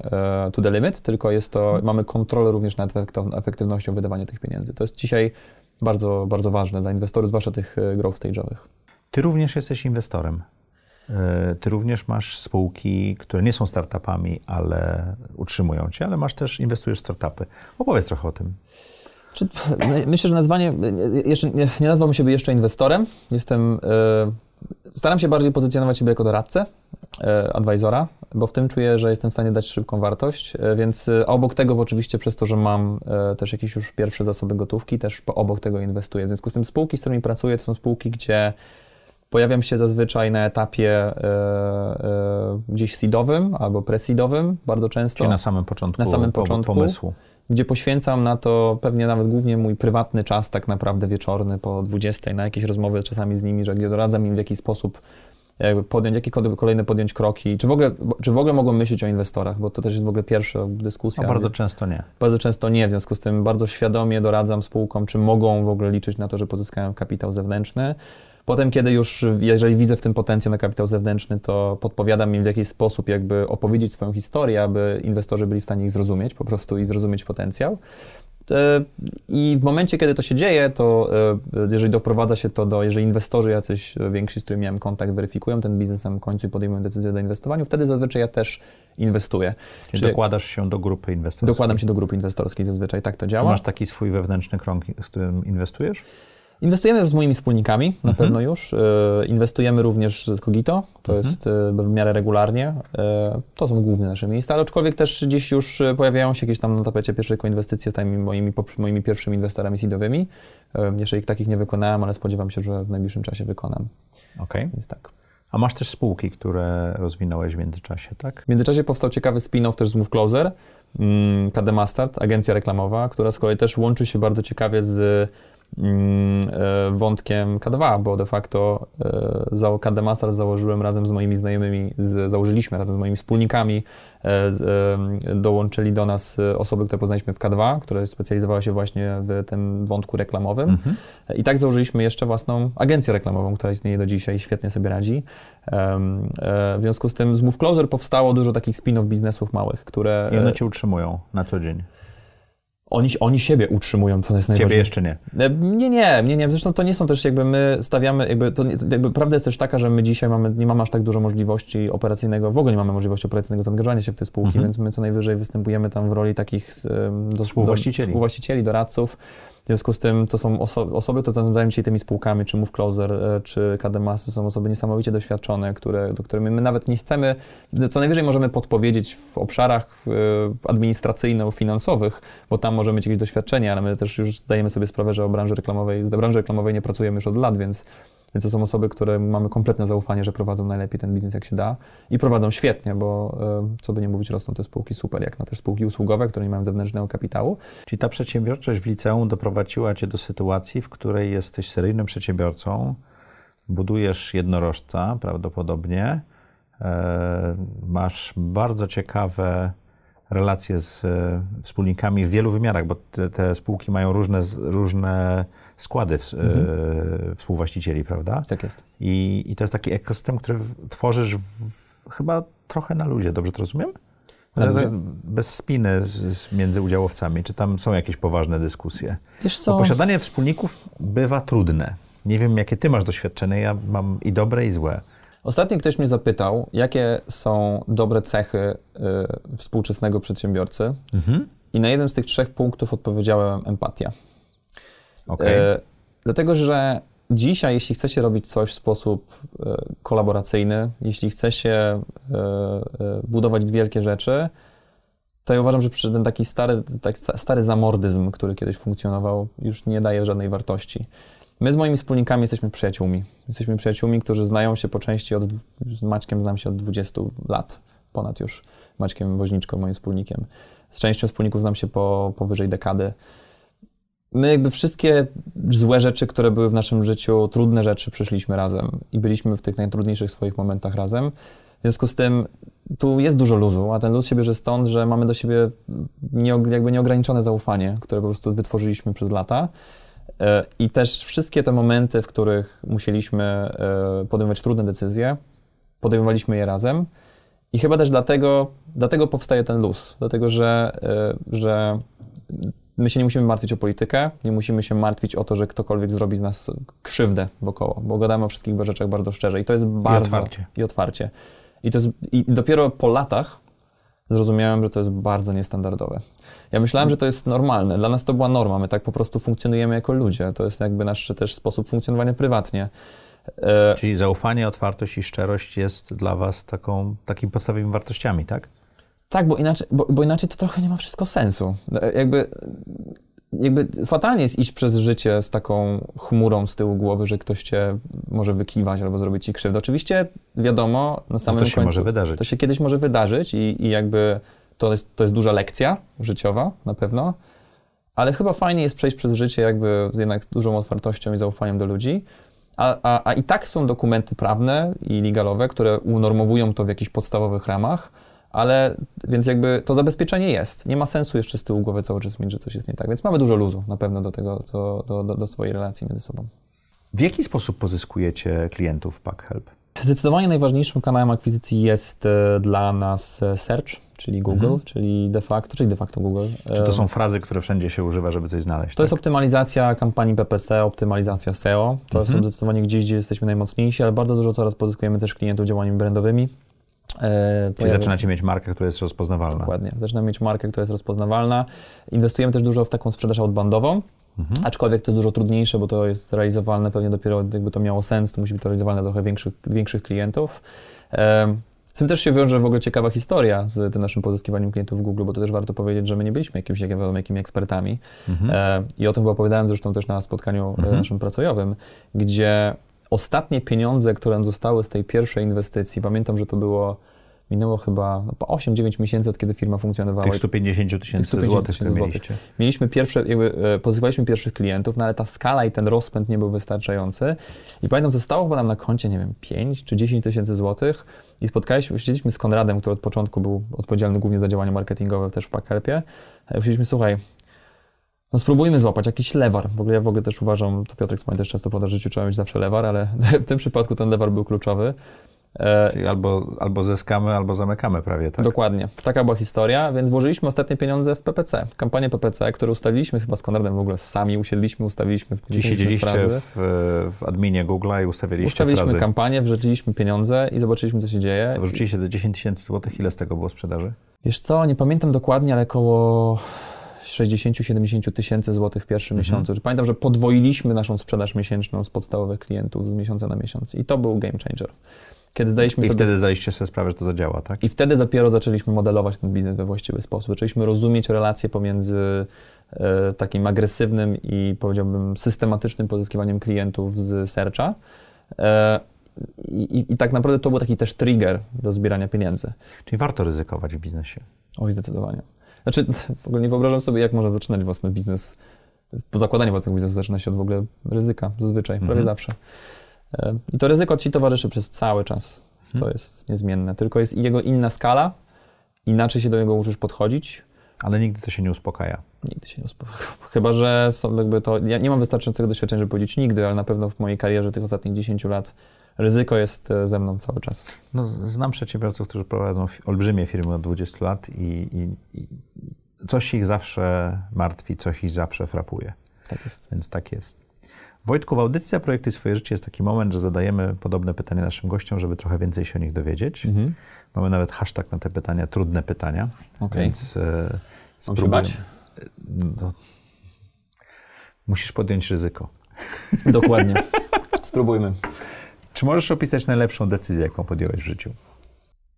y, to the limit, tylko jest to, hmm. mamy kontrolę również nad efektywnością wydawania tych pieniędzy. To jest dzisiaj bardzo, bardzo ważne dla inwestorów, zwłaszcza tych y, growth stage'owych. Ty również jesteś inwestorem. E, ty również masz spółki, które nie są startupami, ale utrzymują cię, ale masz też, inwestujesz w startupy. Opowiedz trochę o tym. Czy, no, myślę, że nazwanie, e, e, jeszcze, nie, nie nazwałbym siebie jeszcze inwestorem. Jestem, staram się bardziej pozycjonować siebie jako doradcę, advisora, bo w tym czuję, że jestem w stanie dać szybką wartość, więc obok tego oczywiście przez to, że mam też jakieś już pierwsze zasoby gotówki, też obok tego inwestuję. W związku z tym spółki, z którymi pracuję, to są spółki, gdzie Pojawiam się zazwyczaj na etapie e, e, gdzieś seedowym albo presidowym bardzo często. Czyli na samym początku, na samym początku pomysłu gdzie poświęcam na to pewnie nawet głównie mój prywatny czas, tak naprawdę wieczorny po 20 na jakieś rozmowy czasami z nimi, że gdzie doradzam im w jaki sposób podjąć, jakie kolejne podjąć kroki, czy w, ogóle, czy w ogóle mogą myśleć o inwestorach, bo to też jest w ogóle pierwsza dyskusja. A bardzo gdzie, często nie. Bardzo często nie, w związku z tym bardzo świadomie doradzam spółkom, czy mogą w ogóle liczyć na to, że pozyskają kapitał zewnętrzny. Potem, kiedy już, jeżeli widzę w tym potencjał na kapitał zewnętrzny, to podpowiadam im w jakiś sposób jakby opowiedzieć swoją historię, aby inwestorzy byli w stanie ich zrozumieć po prostu i zrozumieć potencjał. E, I w momencie, kiedy to się dzieje, to e, jeżeli doprowadza się to do, jeżeli inwestorzy jacyś e, więksi, z którymi miałem kontakt, weryfikują ten biznes na końcu i podejmują decyzję do inwestowania, wtedy zazwyczaj ja też inwestuję. Czyli, Czyli dokładasz się do grupy inwestorskiej? Dokładam się do grupy inwestorskiej zazwyczaj, tak to działa. To masz taki swój wewnętrzny krąg, z którym inwestujesz? Inwestujemy z moimi wspólnikami, na mhm. pewno już. E, inwestujemy również z Kogito, to mhm. jest e, w miarę regularnie. E, to są główne nasze miejsca, ale aczkolwiek też gdzieś już pojawiają się jakieś tam na tapecie pierwsze inwestycje z tymi moimi, moimi pierwszymi inwestorami seedowymi. Jeszcze ich takich nie wykonałem, ale spodziewam się, że w najbliższym czasie wykonam. Okej. Okay. Więc tak. A masz też spółki, które rozwinąłeś w międzyczasie, tak? W międzyczasie powstał ciekawy spin-off też z Move Closer, mm, KD Mastart, agencja reklamowa, która z kolei też łączy się bardzo ciekawie z Mm, e, wątkiem K2, bo de facto e, KD Master założyłem razem z moimi znajomymi, z, założyliśmy razem z moimi wspólnikami, e, z, dołączyli do nas osoby, które poznaliśmy w K2, które specjalizowała się właśnie w tym wątku reklamowym mhm. i tak założyliśmy jeszcze własną agencję reklamową, która istnieje do dzisiaj i świetnie sobie radzi. W związku z tym z Move Closer powstało dużo takich spin-off biznesów małych, które... I one Cię utrzymują na co dzień oni, oni siebie utrzymują, co jest najważniejsze. Ciebie jeszcze nie. E, nie, nie, nie, nie. Zresztą to nie są też jakby my stawiamy, jakby, to, jakby prawda jest też taka, że my dzisiaj mamy, nie mamy aż tak dużo możliwości operacyjnego, w ogóle nie mamy możliwości operacyjnego zaangażowania się w te spółki, mhm. więc my co najwyżej występujemy tam w roli takich do, współwłaścicieli. Do, współwłaścicieli, doradców w związku z tym to są oso osoby, które zarządzają dzisiaj tymi spółkami, czy Move Closer, e, czy Kademasy, są osoby niesamowicie doświadczone, które, do których my nawet nie chcemy, co najwyżej możemy podpowiedzieć w obszarach e, administracyjno-finansowych, bo tam możemy mieć jakieś doświadczenie, ale my też już zdajemy sobie sprawę, że o branży reklamowej, z branży reklamowej nie pracujemy już od lat, więc więc to są osoby, które mamy kompletne zaufanie, że prowadzą najlepiej ten biznes, jak się da. I prowadzą świetnie, bo e, co by nie mówić, rosną te spółki super, jak na te spółki usługowe, które nie mają zewnętrznego kapitału. Czyli ta przedsiębiorczość w liceum doprowadziła cię do sytuacji, w której jesteś seryjnym przedsiębiorcą, budujesz jednorożca prawdopodobnie, e, masz bardzo ciekawe relacje z e, wspólnikami w wielu wymiarach, bo te, te spółki mają różne, różne składy w, e, mhm. współwłaścicieli, prawda? Tak jest. I, I, to jest taki ekosystem, który tworzysz w, w, chyba trochę na ludzie, dobrze to rozumiem? Bez spiny między udziałowcami. Czy tam są jakieś poważne dyskusje? Wiesz co? posiadanie wspólników bywa trudne. Nie wiem, jakie ty masz doświadczenie. Ja mam i dobre, i złe. Ostatnio ktoś mnie zapytał, jakie są dobre cechy y, współczesnego przedsiębiorcy. Mhm. I na jednym z tych trzech punktów odpowiedziałem empatia. Okay. E, dlatego, że dzisiaj, jeśli chcecie robić coś w sposób e, kolaboracyjny, jeśli chcecie e, budować wielkie rzeczy, to ja uważam, że ten taki stary, tak, stary zamordyzm, który kiedyś funkcjonował, już nie daje żadnej wartości. My z moimi wspólnikami jesteśmy przyjaciółmi. Jesteśmy przyjaciółmi, którzy znają się po części od. Z Maćkiem znam się od 20 lat, ponad już. Maćkiem Woźniczką, moim wspólnikiem. Z częścią wspólników znam się po powyżej dekady my jakby wszystkie złe rzeczy, które były w naszym życiu, trudne rzeczy, przeszliśmy razem i byliśmy w tych najtrudniejszych swoich momentach razem. W związku z tym tu jest dużo luzu, a ten luz się bierze stąd, że mamy do siebie nie, jakby nieograniczone zaufanie, które po prostu wytworzyliśmy przez lata. E, I też wszystkie te momenty, w których musieliśmy e, podejmować trudne decyzje, podejmowaliśmy je razem. I chyba też dlatego, dlatego powstaje ten luz, dlatego że, e, że my się nie musimy martwić o politykę, nie musimy się martwić o to, że ktokolwiek zrobi z nas krzywdę wokoło, bo gadamy o wszystkich rzeczach bardzo szczerze i to jest bardzo... I otwarcie. I otwarcie. I, to jest, I dopiero po latach zrozumiałem, że to jest bardzo niestandardowe. Ja myślałem, że to jest normalne. Dla nas to była norma. My tak po prostu funkcjonujemy jako ludzie. To jest jakby nasz też sposób funkcjonowania prywatnie. E, Czyli zaufanie, otwartość i szczerość jest dla Was taką, takimi podstawowymi wartościami, tak? Tak, bo inaczej, bo, bo inaczej to trochę nie ma wszystko sensu. Jakby jakby fatalnie jest iść przez życie z taką chmurą z tyłu głowy, że ktoś cię może wykiwać albo zrobić ci krzywdę. Oczywiście wiadomo, na samym to się końcu może wydarzyć. to się kiedyś może wydarzyć i, i jakby to jest, to jest duża lekcja życiowa na pewno, ale chyba fajnie jest przejść przez życie jakby z jednak dużą otwartością i zaufaniem do ludzi. A, a, a i tak są dokumenty prawne i legalowe, które unormowują to w jakichś podstawowych ramach ale więc jakby to zabezpieczenie jest. Nie ma sensu jeszcze z tyłu głowy cały czas mieć, że coś jest nie tak, więc mamy dużo luzu na pewno do tego, do, do, do swojej relacji między sobą. W jaki sposób pozyskujecie klientów w PackHelp? Zdecydowanie najważniejszym kanałem akwizycji jest e, dla nas e, search, czyli mhm. Google, mhm. czyli de facto, czyli de facto Google. Czy to są e, frazy, które wszędzie się używa, żeby coś znaleźć? To tak? jest optymalizacja kampanii PPC, optymalizacja SEO. To mhm. są zdecydowanie gdzieś, gdzie jesteśmy najmocniejsi, ale bardzo dużo coraz pozyskujemy też klientów działaniami brandowymi, E, Czyli zaczynacie mieć markę, która jest rozpoznawalna. Dokładnie. Zaczynamy mieć markę, która jest rozpoznawalna. Inwestujemy też dużo w taką sprzedaż outboundową, mhm. aczkolwiek to jest dużo trudniejsze, bo to jest realizowalne pewnie dopiero, jakby to miało sens, to musi być to realizowane dla trochę większych, większych klientów. Z tym też się wiąże w ogóle ciekawa historia z tym naszym pozyskiwaniem klientów w Google, bo to też warto powiedzieć, że my nie byliśmy jakimiś, jak wiadomo, jakimi ekspertami. Mhm. E, I o tym opowiadałem zresztą też na spotkaniu e, mhm. naszym pracowym, gdzie ostatnie pieniądze, które nam zostały z tej pierwszej inwestycji, pamiętam, że to było Minęło chyba no, 8-9 miesięcy, od kiedy firma funkcjonowała. Tych 150 tysięcy złotych, złotych. Mieliśmy pierwsze, jakby, e, pozyskaliśmy pierwszych klientów, no ale ta skala i ten rozpęd nie był wystarczający. I pamiętam, zostało chyba nam na koncie, nie wiem, 5 czy 10 tysięcy złotych i spotkaliśmy, siedzieliśmy z Konradem, który od początku był odpowiedzialny głównie za działania marketingowe też w Pakelpie. E, powiedzieliśmy, słuchaj, no spróbujmy złapać jakiś lewar. W ogóle ja w ogóle też uważam, to Piotrek Smaj też często poda, że życiu trzeba mieć zawsze lewar, ale w tym przypadku ten lewar był kluczowy. E, Czyli albo, albo zyskamy, albo zamykamy prawie, tak? Dokładnie. Taka była historia, więc włożyliśmy ostatnie pieniądze w PPC. Kampanię PPC, którą ustawiliśmy chyba z Konradem w ogóle sami, usiedliśmy, ustawiliśmy w Dziś siedzieliście frazy. W, w adminie Google'a i ustawiliście Ustawiliśmy frazy. kampanię, wrzuciliśmy pieniądze i zobaczyliśmy, co się dzieje. Wrzuciliście do 10 tysięcy złotych. Ile z tego było sprzedaży? Wiesz co, nie pamiętam dokładnie, ale koło 60-70 tysięcy złotych w pierwszym mhm. miesiącu. Pamiętam, że podwoiliśmy naszą sprzedaż miesięczną z podstawowych klientów z miesiąca na miesiąc i to był game changer. Kiedy zdaliśmy I sobie... wtedy zdaliście sobie sprawę, że to zadziała, tak? I wtedy dopiero zaczęliśmy modelować ten biznes we właściwy sposób. Zaczęliśmy rozumieć relacje pomiędzy e, takim agresywnym i powiedziałbym systematycznym pozyskiwaniem klientów z serca. E, i, i, tak naprawdę to był taki też trigger do zbierania pieniędzy. Czyli warto ryzykować w biznesie. Oj, zdecydowanie. Znaczy, w ogóle nie wyobrażam sobie, jak można zaczynać własny biznes. Po zakładaniu własnego biznesu zaczyna się od w ogóle ryzyka, zazwyczaj, mhm. prawie zawsze. E, I to ryzyko ci towarzyszy przez cały czas. Mhm. To jest niezmienne. Tylko jest jego inna skala, inaczej się do niego musisz podchodzić. Ale nigdy to się nie uspokaja. Nigdy się nie uspokaja. Chyba, że są jakby to. Ja nie mam wystarczającego doświadczenia, żeby powiedzieć nigdy, ale na pewno w mojej karierze tych ostatnich 10 lat ryzyko jest e, ze mną cały czas. No, znam przedsiębiorców, którzy prowadzą olbrzymie firmy od 20 lat i, i, i coś ich zawsze martwi, coś ich zawsze frapuje. Tak jest. Więc tak jest. Wojtku, w audycji projektu Projekty Swoje Życie jest taki moment, że zadajemy podobne pytania naszym gościom, żeby trochę więcej się o nich dowiedzieć. Mhm. Mamy nawet hashtag na te pytania, trudne pytania. Okay. Więc e, spróbuj. E, no, musisz podjąć ryzyko. Dokładnie. Spróbujmy. Czy możesz opisać najlepszą decyzję, jaką podjąłeś w życiu?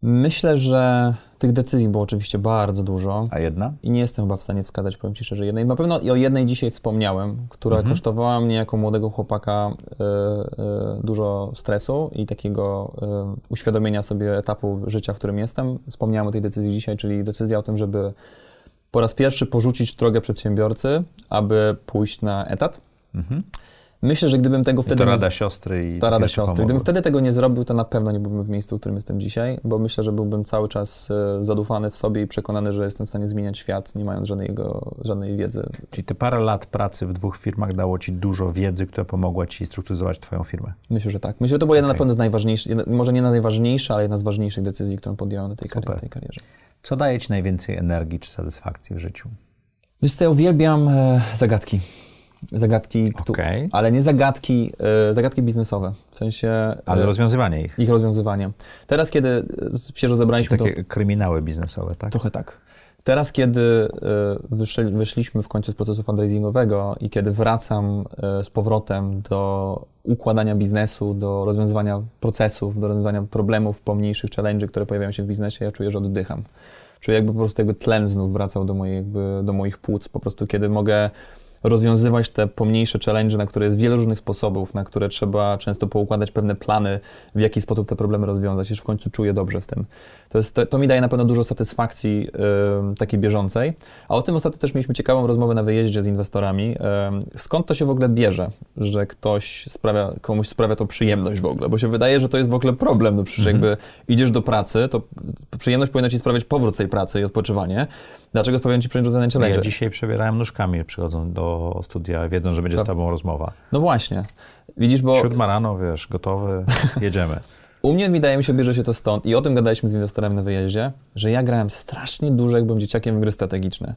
Myślę, że tych decyzji było oczywiście bardzo dużo. A jedna? I nie jestem chyba w stanie wskazać, powiem Ci szczerze, jednej. Na pewno i o jednej dzisiaj wspomniałem, która mhm. kosztowała mnie jako młodego chłopaka y, y, dużo stresu i takiego y, uświadomienia sobie etapu życia, w którym jestem. Wspomniałem o tej decyzji dzisiaj, czyli decyzja o tym, żeby po raz pierwszy porzucić drogę przedsiębiorcy, aby pójść na etat. Mhm. Myślę, że gdybym tego wtedy... rada nie... siostry i... rada siostry. Gdybym wtedy tego nie zrobił, to na pewno nie byłbym w miejscu, w którym jestem dzisiaj, bo myślę, że byłbym cały czas e, zadufany w sobie i przekonany, że jestem w stanie zmieniać świat, nie mając jego żadnej wiedzy. Czyli te parę lat pracy w dwóch firmach dało ci dużo wiedzy, która pomogła ci strukturyzować twoją firmę? Myślę, że tak. Myślę, że to była okay. jedna na pewno z najważniejszych, może nie najważniejsza, ale jedna z ważniejszych decyzji, którą podjąłem na tej, tej karierze. Co daje ci najwięcej energii czy satysfakcji w życiu? Wiesz co, ja uwielbiam e, zagadki. Zagadki, okay. ale nie zagadki, e, zagadki biznesowe, w sensie... E, ale rozwiązywanie ich. Ich rozwiązywanie. Teraz, kiedy świeżo e, zebraliśmy takie to... kryminały biznesowe, tak? Trochę tak. Teraz, kiedy wyszliśmy w końcu z procesu fundraisingowego i kiedy wracam z powrotem do układania biznesu, do rozwiązywania procesów, do rozwiązywania problemów, pomniejszych challenge'y, które pojawiają się w biznesie, ja czuję, że oddycham. Czuję jakby po prostu jakby tlen znów wracał do, mojej, do moich płuc, po prostu kiedy mogę rozwiązywać te pomniejsze challenge, na które jest wiele różnych sposobów, na które trzeba często poukładać pewne plany, w jaki sposób te problemy rozwiązać, i w końcu czuję dobrze z tym. To, jest, to, to mi daje na pewno dużo satysfakcji yy, takiej bieżącej. A o tym ostatnio też mieliśmy ciekawą rozmowę na wyjeździe z inwestorami. Yy, skąd to się w ogóle bierze, że ktoś sprawia, komuś sprawia to przyjemność w ogóle? Bo się wydaje, że to jest w ogóle problem. No przecież jakby mhm. idziesz do pracy, to przyjemność powinna ci sprawiać powrót tej pracy i odpoczywanie. Dlaczego sprawia ci przyjemność challenge? Ja dzisiaj przebierałem nóżkami, przychodząc do o studia, wiedzą, że będzie z tak. tobą rozmowa. No właśnie. Widzisz, bo... Siódma rano, wiesz, gotowy, jedziemy. U mnie wydaje mi się, bierze się to stąd i o tym gadaliśmy z inwestorem na wyjeździe, że ja grałem strasznie dużo, jak byłem dzieciakiem, w gry strategiczne.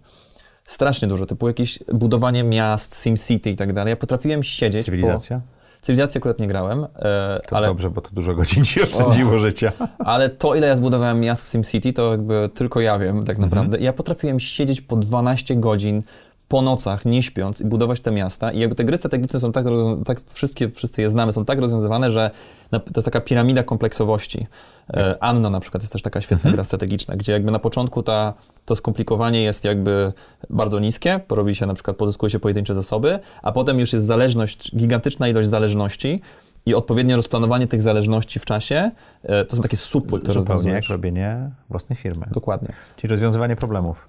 Strasznie dużo, typu jakieś budowanie miast, SimCity i tak dalej. Ja potrafiłem siedzieć Cywilizacja? Po... Cywilizację akurat nie grałem. E, to ale... dobrze, bo to dużo godzin ci oszczędziło życia. Ale to, ile ja zbudowałem miast w SimCity, to jakby tylko ja wiem tak mhm. naprawdę. Mm -hmm. Ja potrafiłem siedzieć po 12 godzin, po nocach, nie śpiąc i budować te miasta. I jakby te gry strategiczne są tak, tak wszystkie, wszyscy je znamy, są tak rozwiązywane, że to jest taka piramida kompleksowości. E, Anno na przykład jest też taka świetna mhm. gra strategiczna, gdzie jakby na początku ta, to skomplikowanie jest jakby bardzo niskie, porobi się na przykład, pozyskuje się pojedyncze zasoby, a potem już jest zależność, gigantyczna ilość zależności, i odpowiednie rozplanowanie tych zależności w czasie, e, to są takie supły, które Zupełnie jak robienie własnej firmy. Dokładnie. Czyli rozwiązywanie problemów.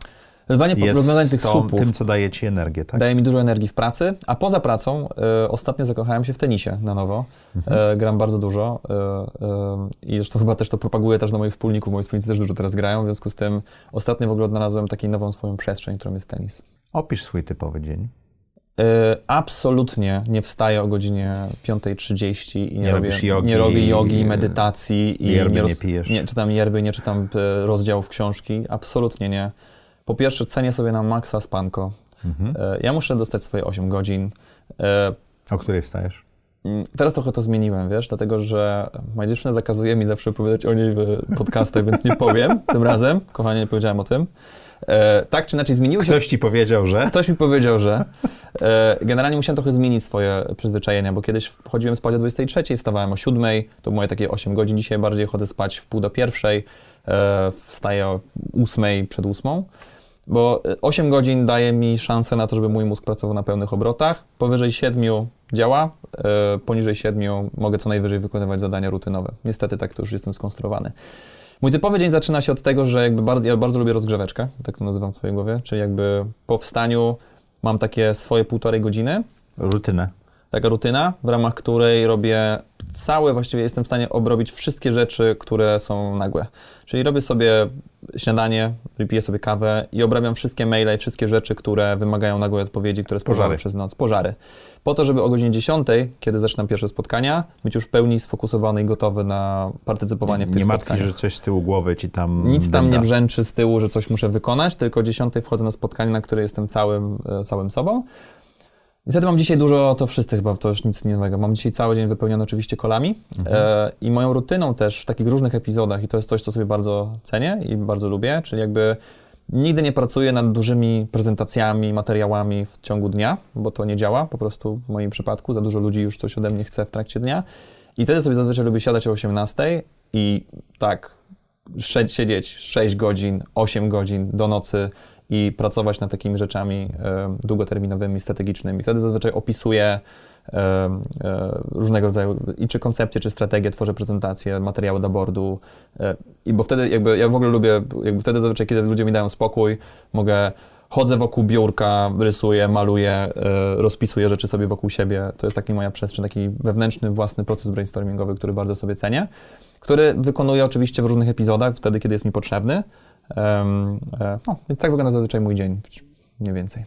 Zdanie jest oglądanie tych słupów. tym, co daje ci energię, tak? Daje mi dużo energii w pracy, a poza pracą y, ostatnio zakochałem się w tenisie na nowo. Mhm. E, gram bardzo dużo y, i zresztą chyba też to propaguję też na moich wspólników. Moi wspólnicy też dużo teraz grają, w związku z tym ostatnio w ogóle odnalazłem taką nową swoją przestrzeń, którą jest tenis. Opisz swój typowy dzień. absolutnie nie wstaję o godzinie 5.30 i nie, nie robię, jogi, nie robię jogi, medytacji. I, i nie, roz, nie pijesz. Nie czytam jerby, nie czytam rozdziałów książki, absolutnie nie. Po pierwsze, cenię sobie na maksa spanko. Mhm. E, ja muszę dostać swoje 8 godzin. E, o której wstajesz? Mm, teraz trochę to zmieniłem, wiesz, dlatego że moja dziewczyna zakazuje mi zawsze opowiadać o niej w podcastach, więc nie powiem tym razem. Kochanie, nie powiedziałem o tym. E, tak czy inaczej zmieniło się... Ktoś ci powiedział, że? Ktoś mi powiedział, że. E, generalnie musiałem trochę zmienić swoje przyzwyczajenia, bo kiedyś chodziłem spać o 23, wstawałem o 7, to moje takie 8 godzin. Dzisiaj bardziej chodzę spać w pół do pierwszej, e, wstaję o 8, przed 8. Bo 8 y, godzin daje mi szansę na to, żeby mój mózg pracował na pełnych obrotach. Powyżej 7 działa, y, poniżej 7 mogę co najwyżej wykonywać zadania rutynowe. Niestety tak to już jestem skonstruowany. Mój typowy dzień zaczyna się od tego, że jakby bardzo, ja bardzo lubię rozgrzeweczkę, tak to nazywam w swojej głowie, czyli jakby po wstaniu mam takie swoje półtorej godziny. Rutynę. Taka rutyna, w ramach której robię całe właściwie jestem w stanie obrobić wszystkie rzeczy, które są nagłe. Czyli robię sobie śniadanie, piję sobie kawę i obrabiam wszystkie maile i wszystkie rzeczy, które wymagają nagłej odpowiedzi, które spożywam przez noc, pożary. Po to, żeby o godzinie 10, kiedy zaczynam pierwsze spotkania, być już w pełni sfokusowany i gotowy na partycypowanie nie, w tych nie spotkaniach. Nie martwi, że coś z tyłu głowy ci tam... Nic tam nie brzęczy z tyłu, że coś muszę wykonać, tylko o 10 wchodzę na spotkanie, na które jestem całym, e, całym sobą. Niestety mam dzisiaj dużo, to wszyscy chyba, to już nic nowego. Mam dzisiaj cały dzień wypełniony oczywiście kolami mhm. e, i moją rutyną też w takich różnych epizodach i to jest coś, co sobie bardzo cenię i bardzo lubię, czyli jakby nigdy nie pracuję nad dużymi prezentacjami, materiałami w ciągu dnia, bo to nie działa po prostu w moim przypadku, za dużo ludzi już coś ode mnie chce w trakcie dnia i wtedy sobie zazwyczaj lubię siadać o 18 i tak siedzieć 6 godzin, 8 godzin do nocy, i pracować nad takimi rzeczami e, długoterminowymi, strategicznymi. Wtedy zazwyczaj opisuję e, e, różnego rodzaju i czy koncepcje, czy strategie, tworzę prezentacje, materiały do boardu i bo wtedy jakby ja w ogóle lubię, jakby wtedy zazwyczaj, kiedy ludzie mi dają spokój, mogę chodzę wokół biurka, rysuję, maluję, rozpisuję rzeczy sobie wokół siebie. To jest taki moja przestrzeń, taki wewnętrzny, własny proces brainstormingowy, który bardzo sobie cenię, który wykonuję oczywiście w różnych epizodach, wtedy, kiedy jest mi potrzebny, E, no, więc tak wygląda zazwyczaj mój dzień, mniej więcej.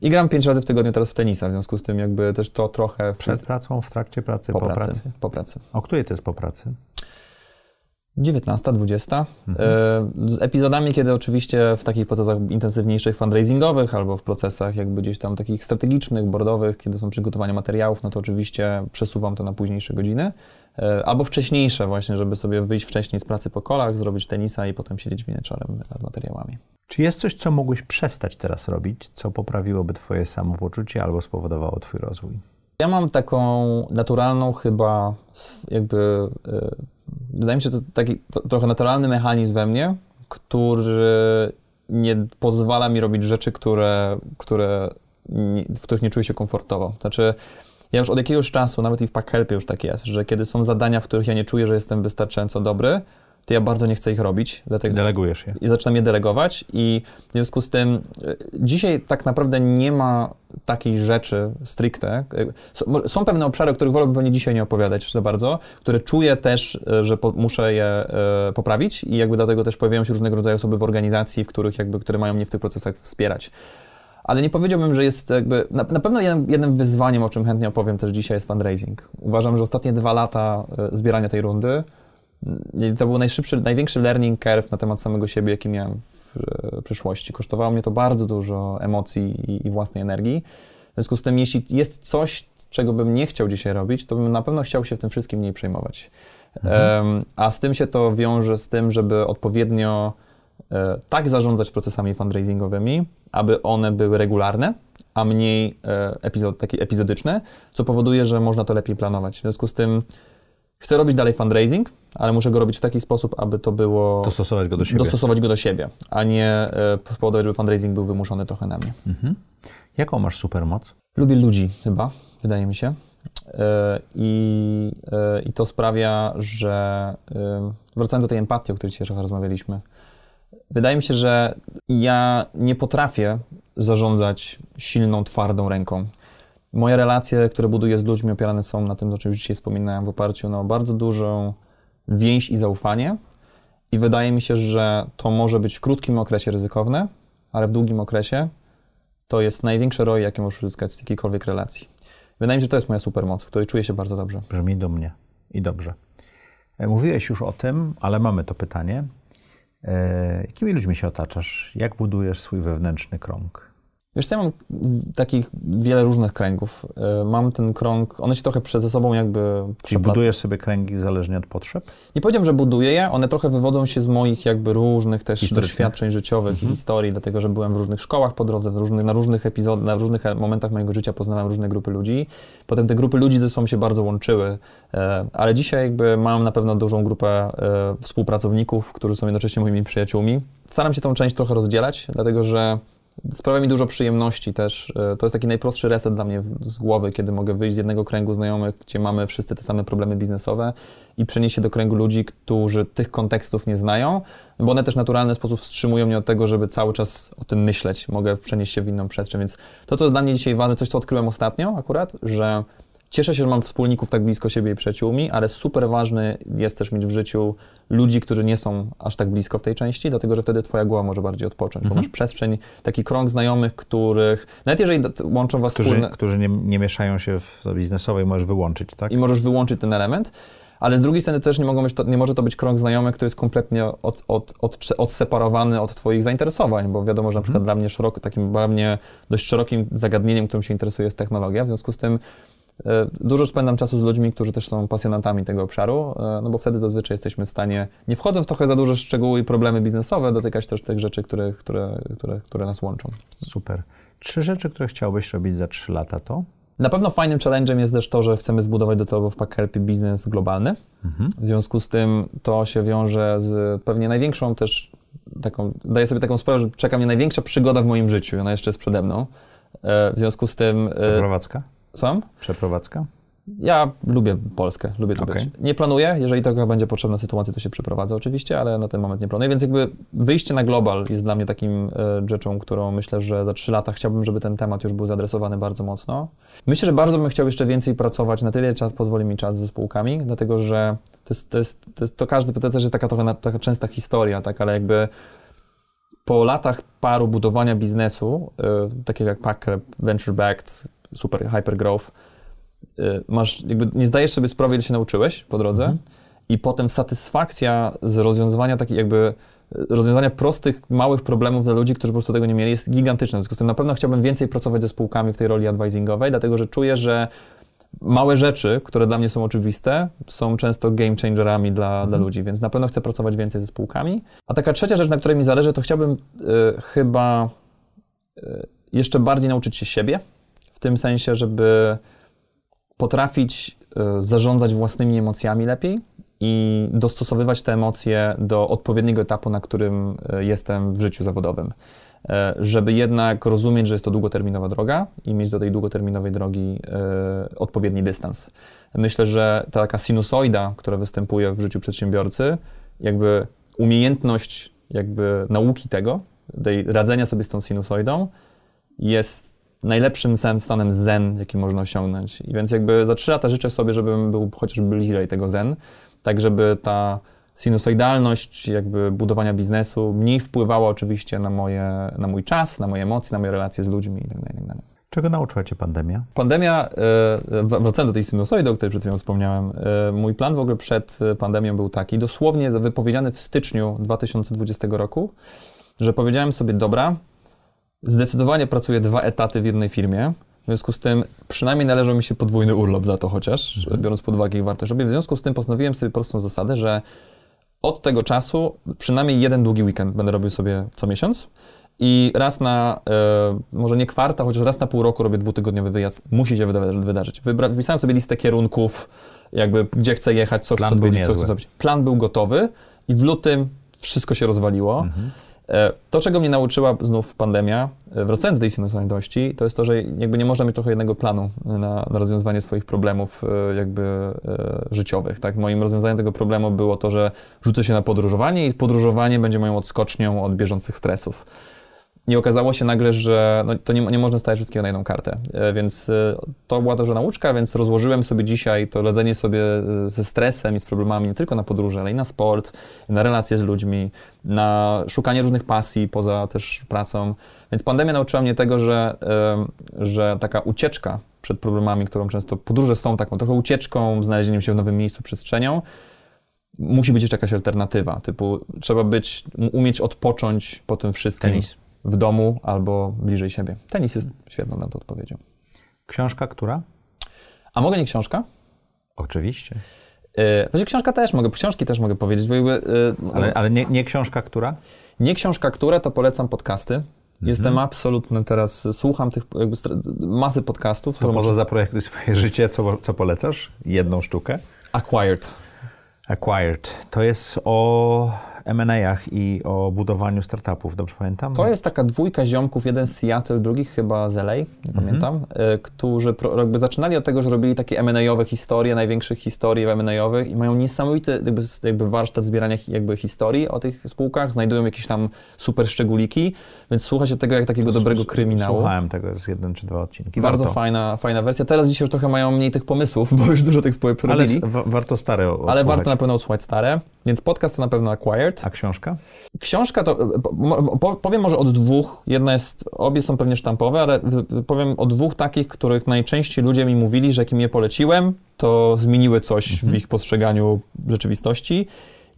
I gram pięć razy w tygodniu teraz w tenisa, w związku z tym jakby też to trochę... W... Przed pracą, w trakcie pracy, po, po pracy, pracy, Po pracy. O której to jest po pracy? 19, 20. Mhm. E, z epizodami, kiedy oczywiście w takich procesach intensywniejszych fundraisingowych albo w procesach jakby gdzieś tam takich strategicznych, bordowych, kiedy są przygotowania materiałów, no to oczywiście przesuwam to na późniejsze godziny. E, albo wcześniejsze właśnie, żeby sobie wyjść wcześniej z pracy po kolach, zrobić tenisa i potem siedzieć wieczorem nad materiałami. Czy jest coś, co mogłeś przestać teraz robić, co poprawiłoby twoje samopoczucie albo spowodowało twój rozwój? Ja mam taką naturalną chyba jakby e, wydaje mi się, to taki to, trochę naturalny mechanizm we mnie, który nie pozwala mi robić rzeczy, które, które, w których nie czuję się komfortowo. Znaczy, ja już od jakiegoś czasu, nawet i w Packhelpie już tak jest, że kiedy są zadania, w których ja nie czuję, że jestem wystarczająco dobry, to ja bardzo nie chcę ich robić. Dlatego Delegujesz je. I zaczynam je delegować i w związku z tym e, dzisiaj tak naprawdę nie ma takiej rzeczy stricte. E, są pewne obszary, o których wolałbym pewnie dzisiaj nie opowiadać za bardzo, które czuję też, e, że po, muszę je poprawić i jakby dlatego też pojawiają się różnego rodzaju osoby w organizacji, w których jakby, które mają mnie w tych procesach wspierać ale nie powiedziałbym, że jest jakby. Na, na pewno jednym, jednym, wyzwaniem, o czym chętnie opowiem też dzisiaj, jest fundraising. Uważam, że ostatnie dwa lata zbierania tej rundy to był najszybszy, największy learning curve na temat samego siebie, jaki miałem e, w przyszłości. Kosztowało mnie to bardzo dużo emocji i, i własnej energii. W związku z tym, jeśli jest coś, czego bym nie chciał dzisiaj robić, to bym na pewno chciał się w tym wszystkim mniej przejmować. Mhm. Um, a z tym się to wiąże z tym, żeby odpowiednio e, tak zarządzać procesami fundraisingowymi, aby one były regularne, a mniej e, epizod, takie epizodyczne, co powoduje, że można to lepiej planować. W związku z tym chcę robić dalej fundraising, ale muszę go robić w taki sposób, aby to było. Dostosować go do siebie. Dostosować go do siebie, a nie e, powodować, by fundraising był wymuszony trochę na mnie. Mhm. Jaką masz supermoc? Lubię ludzi, chyba, wydaje mi się. E, I, e, I to sprawia, że wracając do tej empatii, o której dzisiaj rozmawialiśmy, wydaje mi się, że ja nie potrafię zarządzać silną, twardą ręką. Moje relacje, które buduję z ludźmi, opierane są na tym, o czym dzisiaj wspominałem, w oparciu na bardzo dużą więź i zaufanie. I wydaje mi się, że to może być w krótkim okresie ryzykowne, ale w długim okresie to jest największe ROI, jakie możesz uzyskać z jakiejkolwiek relacji. Wydaje mi się, że to jest moja supermoc, w której czuję się bardzo dobrze. Brzmi do mnie i dobrze. E, mówiłeś już o tym, ale mamy to pytanie. E, jakimi ludźmi się otaczasz? Jak budujesz swój wewnętrzny krąg? Wiesz ja mam takich wiele różnych kręgów. Y, mam ten krąg, one się trochę przed ze sobą jakby... Czyli budujesz sobie kręgi zależnie od potrzeb? Nie powiedziałem, że buduję je, one trochę wywodzą się z moich jakby różnych też doświadczeń życiowych mhm. i historii, dlatego, że byłem w różnych szkołach po drodze, w różnych, na różnych epizodach, na różnych e- momentach mojego życia poznałem różne grupy ludzi. Potem te grupy ludzi ze sobą się bardzo łączyły, e, ale dzisiaj jakby mam na pewno dużą grupę e, współpracowników, którzy są jednocześnie moimi przyjaciółmi. Staram się tą część trochę rozdzielać, dlatego, że sprawia mi dużo przyjemności też. E, to jest taki najprostszy reset dla mnie z głowy, kiedy mogę wyjść z jednego kręgu znajomych, gdzie mamy wszyscy te same problemy biznesowe i przenieść się do kręgu ludzi, którzy tych kontekstów nie znają, bo one też w naturalny sposób wstrzymują mnie od tego, żeby cały czas o tym myśleć. Mogę przenieść się w inną przestrzeń, więc to, co jest dla mnie dzisiaj ważne, coś, co odkryłem ostatnio akurat, że Cieszę się, że mam wspólników tak blisko siebie i przyjaciółmi, ale super ważny jest też mieć w życiu ludzi, którzy nie są aż tak blisko w tej części, dlatego że wtedy twoja głowa może bardziej odpocząć, mhm. bo masz przestrzeń, taki krąg znajomych, których, nawet jeżeli łączą was którzy, wspólne... Którzy nie, nie mieszają się w biznesowej, możesz wyłączyć, tak? I możesz wyłączyć ten element, ale z drugiej strony też nie, mogą być to, nie może to być krąg znajomych, który jest kompletnie od, od, od, odseparowany od Twoich zainteresowań, bo wiadomo, że na mhm. przykład mm. dla mnie szeroko, takim dla mnie dość szerokim zagadnieniem, którym się interesuje jest technologia, w związku z tym E, dużo spędzam czasu z ludźmi, którzy też są pasjonatami tego obszaru, e, no bo wtedy zazwyczaj jesteśmy w stanie, nie wchodząc w trochę za duże szczegóły i problemy biznesowe, dotykać też tych rzeczy, które, które, które, które nas łączą. Super. Trzy rzeczy, które chciałbyś robić za trzy lata to? Na pewno fajnym challenge'em jest też to, że chcemy zbudować docelowo w Packherpy biznes globalny. Mhm. W związku z tym to się wiąże z pewnie największą też taką, daję sobie taką sprawę, że czeka mnie największa przygoda w moim życiu. Ona jeszcze jest przede mną. E, w związku z tym... Przeprowadzka? Sam? Przeprowadzka? Ja lubię Polskę, lubię to okay. być. Nie planuję, jeżeli taka będzie potrzebna sytuacja, to się przeprowadzę oczywiście, ale na ten moment nie planuję, więc jakby wyjście na global jest dla mnie takim e, rzeczą, którą myślę, że za trzy lata chciałbym, żeby ten temat już był zaadresowany bardzo mocno. Myślę, że bardzo bym chciał jeszcze więcej pracować, na tyle czas pozwoli mi czas ze spółkami, dlatego że to jest, to jest, to jest to każdy, to też jest taka trochę taka częsta historia, tak, ale jakby po latach paru budowania biznesu, yy, takiego jak Packer, Venture Backed, super hypergrowth, y, masz, jakby nie zdajesz sobie sprawy, ile się nauczyłeś po drodze mhm. i potem satysfakcja z rozwiązywania takich jakby y, rozwiązania prostych, małych problemów dla ludzi, którzy po prostu tego nie mieli, jest gigantyczna. W związku z tym na pewno chciałbym więcej pracować ze spółkami w tej roli advisingowej, dlatego że czuję, że małe rzeczy, które dla mnie są oczywiste, są często game changerami dla, mhm. dla ludzi, więc na pewno chcę pracować więcej ze spółkami. A taka trzecia rzecz, na której mi zależy, to chciałbym y, chyba y, jeszcze bardziej nauczyć się siebie w tym sensie, żeby potrafić e, zarządzać własnymi emocjami lepiej i dostosowywać te emocje do odpowiedniego etapu, na którym e, jestem w życiu zawodowym. E, żeby jednak rozumieć, że jest to długoterminowa droga i mieć do tej długoterminowej drogi odpowiedni dystans. Myślę, że ta taka sinusoida, która występuje w życiu przedsiębiorcy, jakby umiejętność jakby nauki tego, tej radzenia sobie z tą sinusoidą jest najlepszym sen, stanem zen, jaki można osiągnąć. I więc jakby za trzy lata życzę sobie, żebym był chociażby bliżej tego zen, tak żeby ta sinusoidalność jakby budowania biznesu mniej wpływała oczywiście na, moje, na mój czas, na moje emocje, na moje relacje z ludźmi itd. Tak itd. Tak Czego nauczyła Cię pandemia? Pandemia, e, wracając do tej sinusoidy, o której przed chwilą wspomniałem, e, mój plan w ogóle przed pandemią był taki, dosłownie wypowiedziany w styczniu 2020 roku, że powiedziałem sobie, dobra, zdecydowanie pracuję dwa etaty w jednej firmie. W związku z tym przynajmniej należał mi się podwójny urlop za to chociaż, mhm. biorąc pod uwagę ich wartość. W związku z tym postanowiłem sobie prostą zasadę, że od tego czasu przynajmniej jeden długi weekend będę robił sobie co miesiąc. I raz na, y, może nie kwarta, chociaż raz na pół roku robię dwutygodniowy wyjazd. Musi się wydarzyć. Wybra- wpisałem sobie listę kierunków, jakby gdzie chcę jechać, co Plan chcę odwiedzić, co chcę zrobić. Plan był gotowy i w lutym wszystko się rozwaliło. Mhm. E, to, czego mnie nauczyła znów pandemia, e, wracając do tej sinusoidności, to jest to, że jakby nie można mieć trochę jednego planu na, na rozwiązywanie swoich problemów e, jakby życiowych. Tak? Moim rozwiązaniem tego problemu było to, że rzucę się na podróżowanie i podróżowanie będzie moją odskocznią od bieżących stresów. I okazało się nagle, że no, to nie, nie można stawiać wszystkiego na jedną kartę. E, więc e, to była duża nauczka, więc rozłożyłem sobie dzisiaj to radzenie sobie e, ze stresem i z problemami nie tylko na podróże, ale i na sport, na relacje z ludźmi, na szukanie różnych pasji poza też pracą. Więc pandemia nauczyła mnie tego, że, że taka ucieczka przed problemami, którą często podróże są taką trochę ucieczką, znalezieniem się w nowym miejscu, przestrzenią, musi być jeszcze jakaś alternatywa. Typu trzeba być, umieć odpocząć po tym wszystkim. Tenis w domu albo bliżej siebie. Tenis jest świetną na to odpowiedzią. Książka która? A mogę nie książka? Oczywiście. Yy, znaczy książka też mogę, książki też mogę powiedzieć, bo jakby, yy, ale, ale nie, nie, książka która? Nie książka która, to polecam podcasty. Mhm. Jestem mhm. absolutny teraz, słucham tych jakby, masy podcastów. To może zaprojektuj swoje życie, co, co polecasz? Jedną sztukę? Acquired. Acquired. To jest o M&A'ach i o budowaniu startupów, dobrze pamiętam? To jest taka dwójka ziomków, jeden z Seattle, drugi chyba z LA, nie mhm. pamiętam, e, którzy jakby zaczynali od tego, że robili takie M&A'owe historie, największych historii M&A'owych i mają niesamowity jakby, jakby warsztat zbierania jakby historii o tych spółkach, znajdują jakieś tam super szczególiki, więc słucha się tego jak takiego dobrego kryminału. Słuchałem tego z jeden czy dwa odcinki. Bardzo fajna, fajna wersja. Teraz dzisiaj już trochę mają mniej tych pomysłów, bo już dużo tych spółek robili. Ale warto stare odsłuchać. Ale warto na pewno odsłuchać stare, więc podcast to na pewno Acquired. Weird. A książka? Książka to, powiem może od dwóch, jedna jest, obie są pewnie sztampowe, ale powiem o dwóch takich, których najczęściej ludzie mi mówili, że jakim je poleciłem, to zmieniły coś mhm. w ich postrzeganiu rzeczywistości.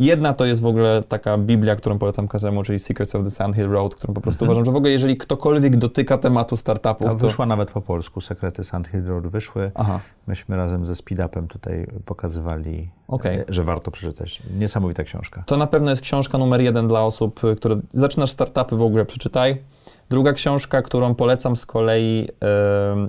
Jedna to jest w ogóle taka Biblia, którą polecam każdemu, czyli Secrets of the Sand Hill Road, którą po prostu mhm. uważam, że w ogóle jeżeli ktokolwiek dotyka tematu startupów... A wyszła to... nawet po polsku, Sekrety Sand Hill Road wyszły. Aha. Myśmy razem ze Speedupem tutaj pokazywali, okay. E, że warto przeczytać. Niesamowita książka. To na pewno jest książka numer jeden dla osób, e, które... Zaczynasz startupy w ogóle, przeczytaj Druga książka, którą polecam z kolei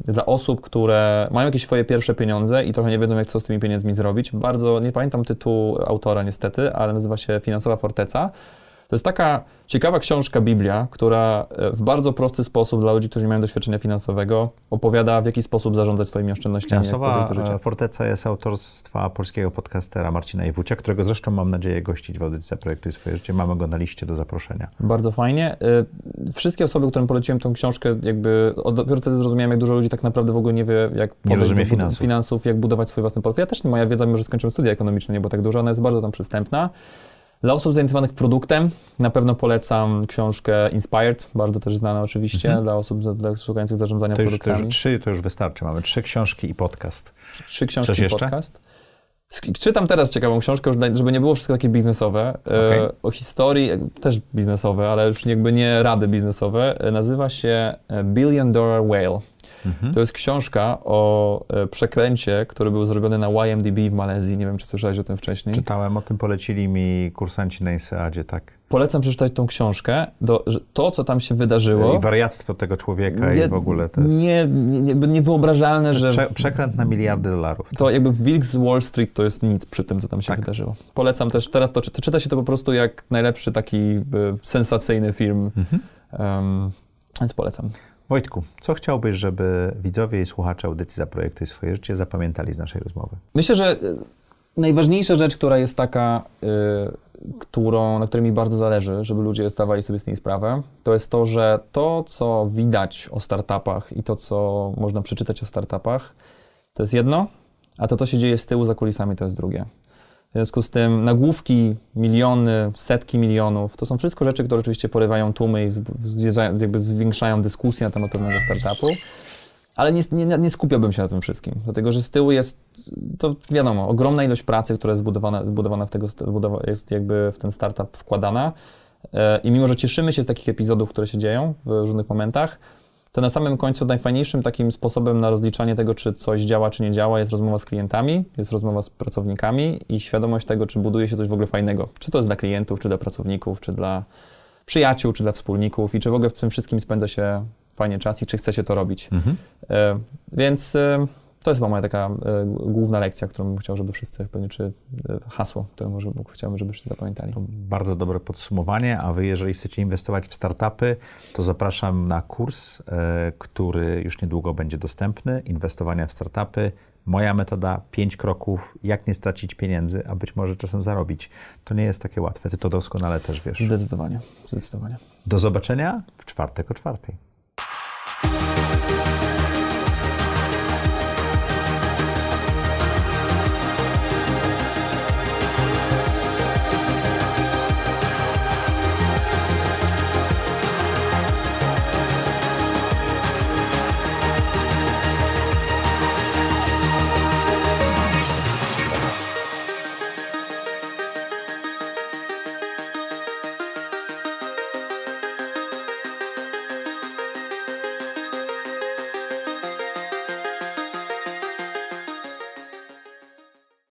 yy, dla osób, które mają jakieś swoje pierwsze pieniądze i trochę nie wiedzą, jak co z tymi pieniędzmi zrobić. Bardzo, nie pamiętam tytułu autora niestety, ale nazywa się Finansowa Forteca. To jest taka ciekawa książka Biblia, która e, w bardzo prosty sposób dla ludzi, którzy nie mają doświadczenia finansowego, opowiada, w jaki sposób zarządzać swoimi oszczędnościami. Finansowa Forteca jest autorstwa polskiego podcastera Marcina Iwucia, którego zresztą mam nadzieję gościć w audycji Projektu i Swoje Życie. Mamy go na liście do zaproszenia. Bardzo fajnie. E, wszystkie osoby, którym poleciłem tą książkę, jakby dopiero wtedy zrozumiałem, jak dużo ludzi tak naprawdę w ogóle nie wie, jak nie rozumie finansów. finansów, jak budować swój własny portfel. Ja też nie, moja wiedza, mimo że skończyłem studia ekonomiczne, nie bo tak dużo, ona jest bardzo tam przystępna. Dla osób zainteresowanych produktem na pewno polecam książkę Inspired, bardzo też znana oczywiście mhm. dla osób szukających zarządzania to już, produktami. To już, trzy, to już wystarczy, mamy trzy książki i podcast. Trzy książki Coś i jeszcze? podcast. Czytam teraz ciekawą książkę, żeby nie było wszystko takie biznesowe, e, okay. o historii, e, też biznesowe, ale już jakby nie rady biznesowe. E, nazywa się Billion Dollar Whale. Mhm. To jest książka o e, przekręcie, który był zrobiony na YMDB w Malezji. Nie wiem, czy słyszałeś o tym wcześniej. Czytałem o tym, polecili mi kursanci na INSEADzie, tak. Polecam przeczytać tą książkę. Do, to, co tam się wydarzyło... I wariactwo tego człowieka nie, i w ogóle to jest... Nie, nie, niewyobrażalne, że... Prze, przekręt na miliardy dolarów. To jakby wilk z Wall Street to jest nic przy tym, co tam się tak. wydarzyło. Polecam też teraz to, czyta się to po prostu jak najlepszy taki e, sensacyjny film. Mhm. Um, więc polecam. Wojtku, co chciałbyś, żeby widzowie i słuchacze audycji za projekty swoje życie zapamiętali z naszej rozmowy? Myślę, że e, najważniejsza rzecz, która jest taka, e, którą, na której mi bardzo zależy, żeby ludzie zdawali sobie z niej sprawę, to jest to, że to, co widać o startupach i to, co można przeczytać o startupach, to jest jedno, a to, co się dzieje z tyłu za kulisami, to jest drugie. W związku z tym nagłówki, miliony, setki milionów, to są wszystko rzeczy, które oczywiście porywają tłumy i jakby zwiększają dyskusję na temat pewnego startupu. Ale nie, nie, nie, skupiałbym się na tym wszystkim, dlatego że z tyłu jest, to wiadomo, ogromna ilość pracy, która jest zbudowana, zbudowana w tego, jest jakby w ten startup wkładana. E, I mimo, że cieszymy się z takich epizodów, które się dzieją w różnych momentach, to na samym końcu najfajniejszym takim sposobem na rozliczanie tego, czy coś działa, czy nie działa, jest rozmowa z klientami, jest rozmowa z pracownikami i świadomość tego, czy buduje się coś w ogóle fajnego. Czy to jest dla klientów, czy dla pracowników, czy dla przyjaciół, czy dla wspólników i czy w ogóle w tym wszystkim spędza się fajnie czas i czy chce się to robić. Mhm. Y, więc... Y, to jest chyba moja taka e, główna lekcja, którą bym chciał, żeby wszyscy, pewnie czy e, hasło, które może chciałbym, żeby wszyscy zapamiętali. bardzo dobre podsumowanie, a wy jeżeli chcecie inwestować w startupy, to zapraszam na kurs, e, który już niedługo będzie dostępny, inwestowania w startupy. Moja metoda, pięć kroków, jak nie stracić pieniędzy, a być może czasem zarobić. To nie jest takie łatwe, ty to doskonale też wiesz. Zdecydowanie, zdecydowanie. Do zobaczenia w czwartek o czwartej.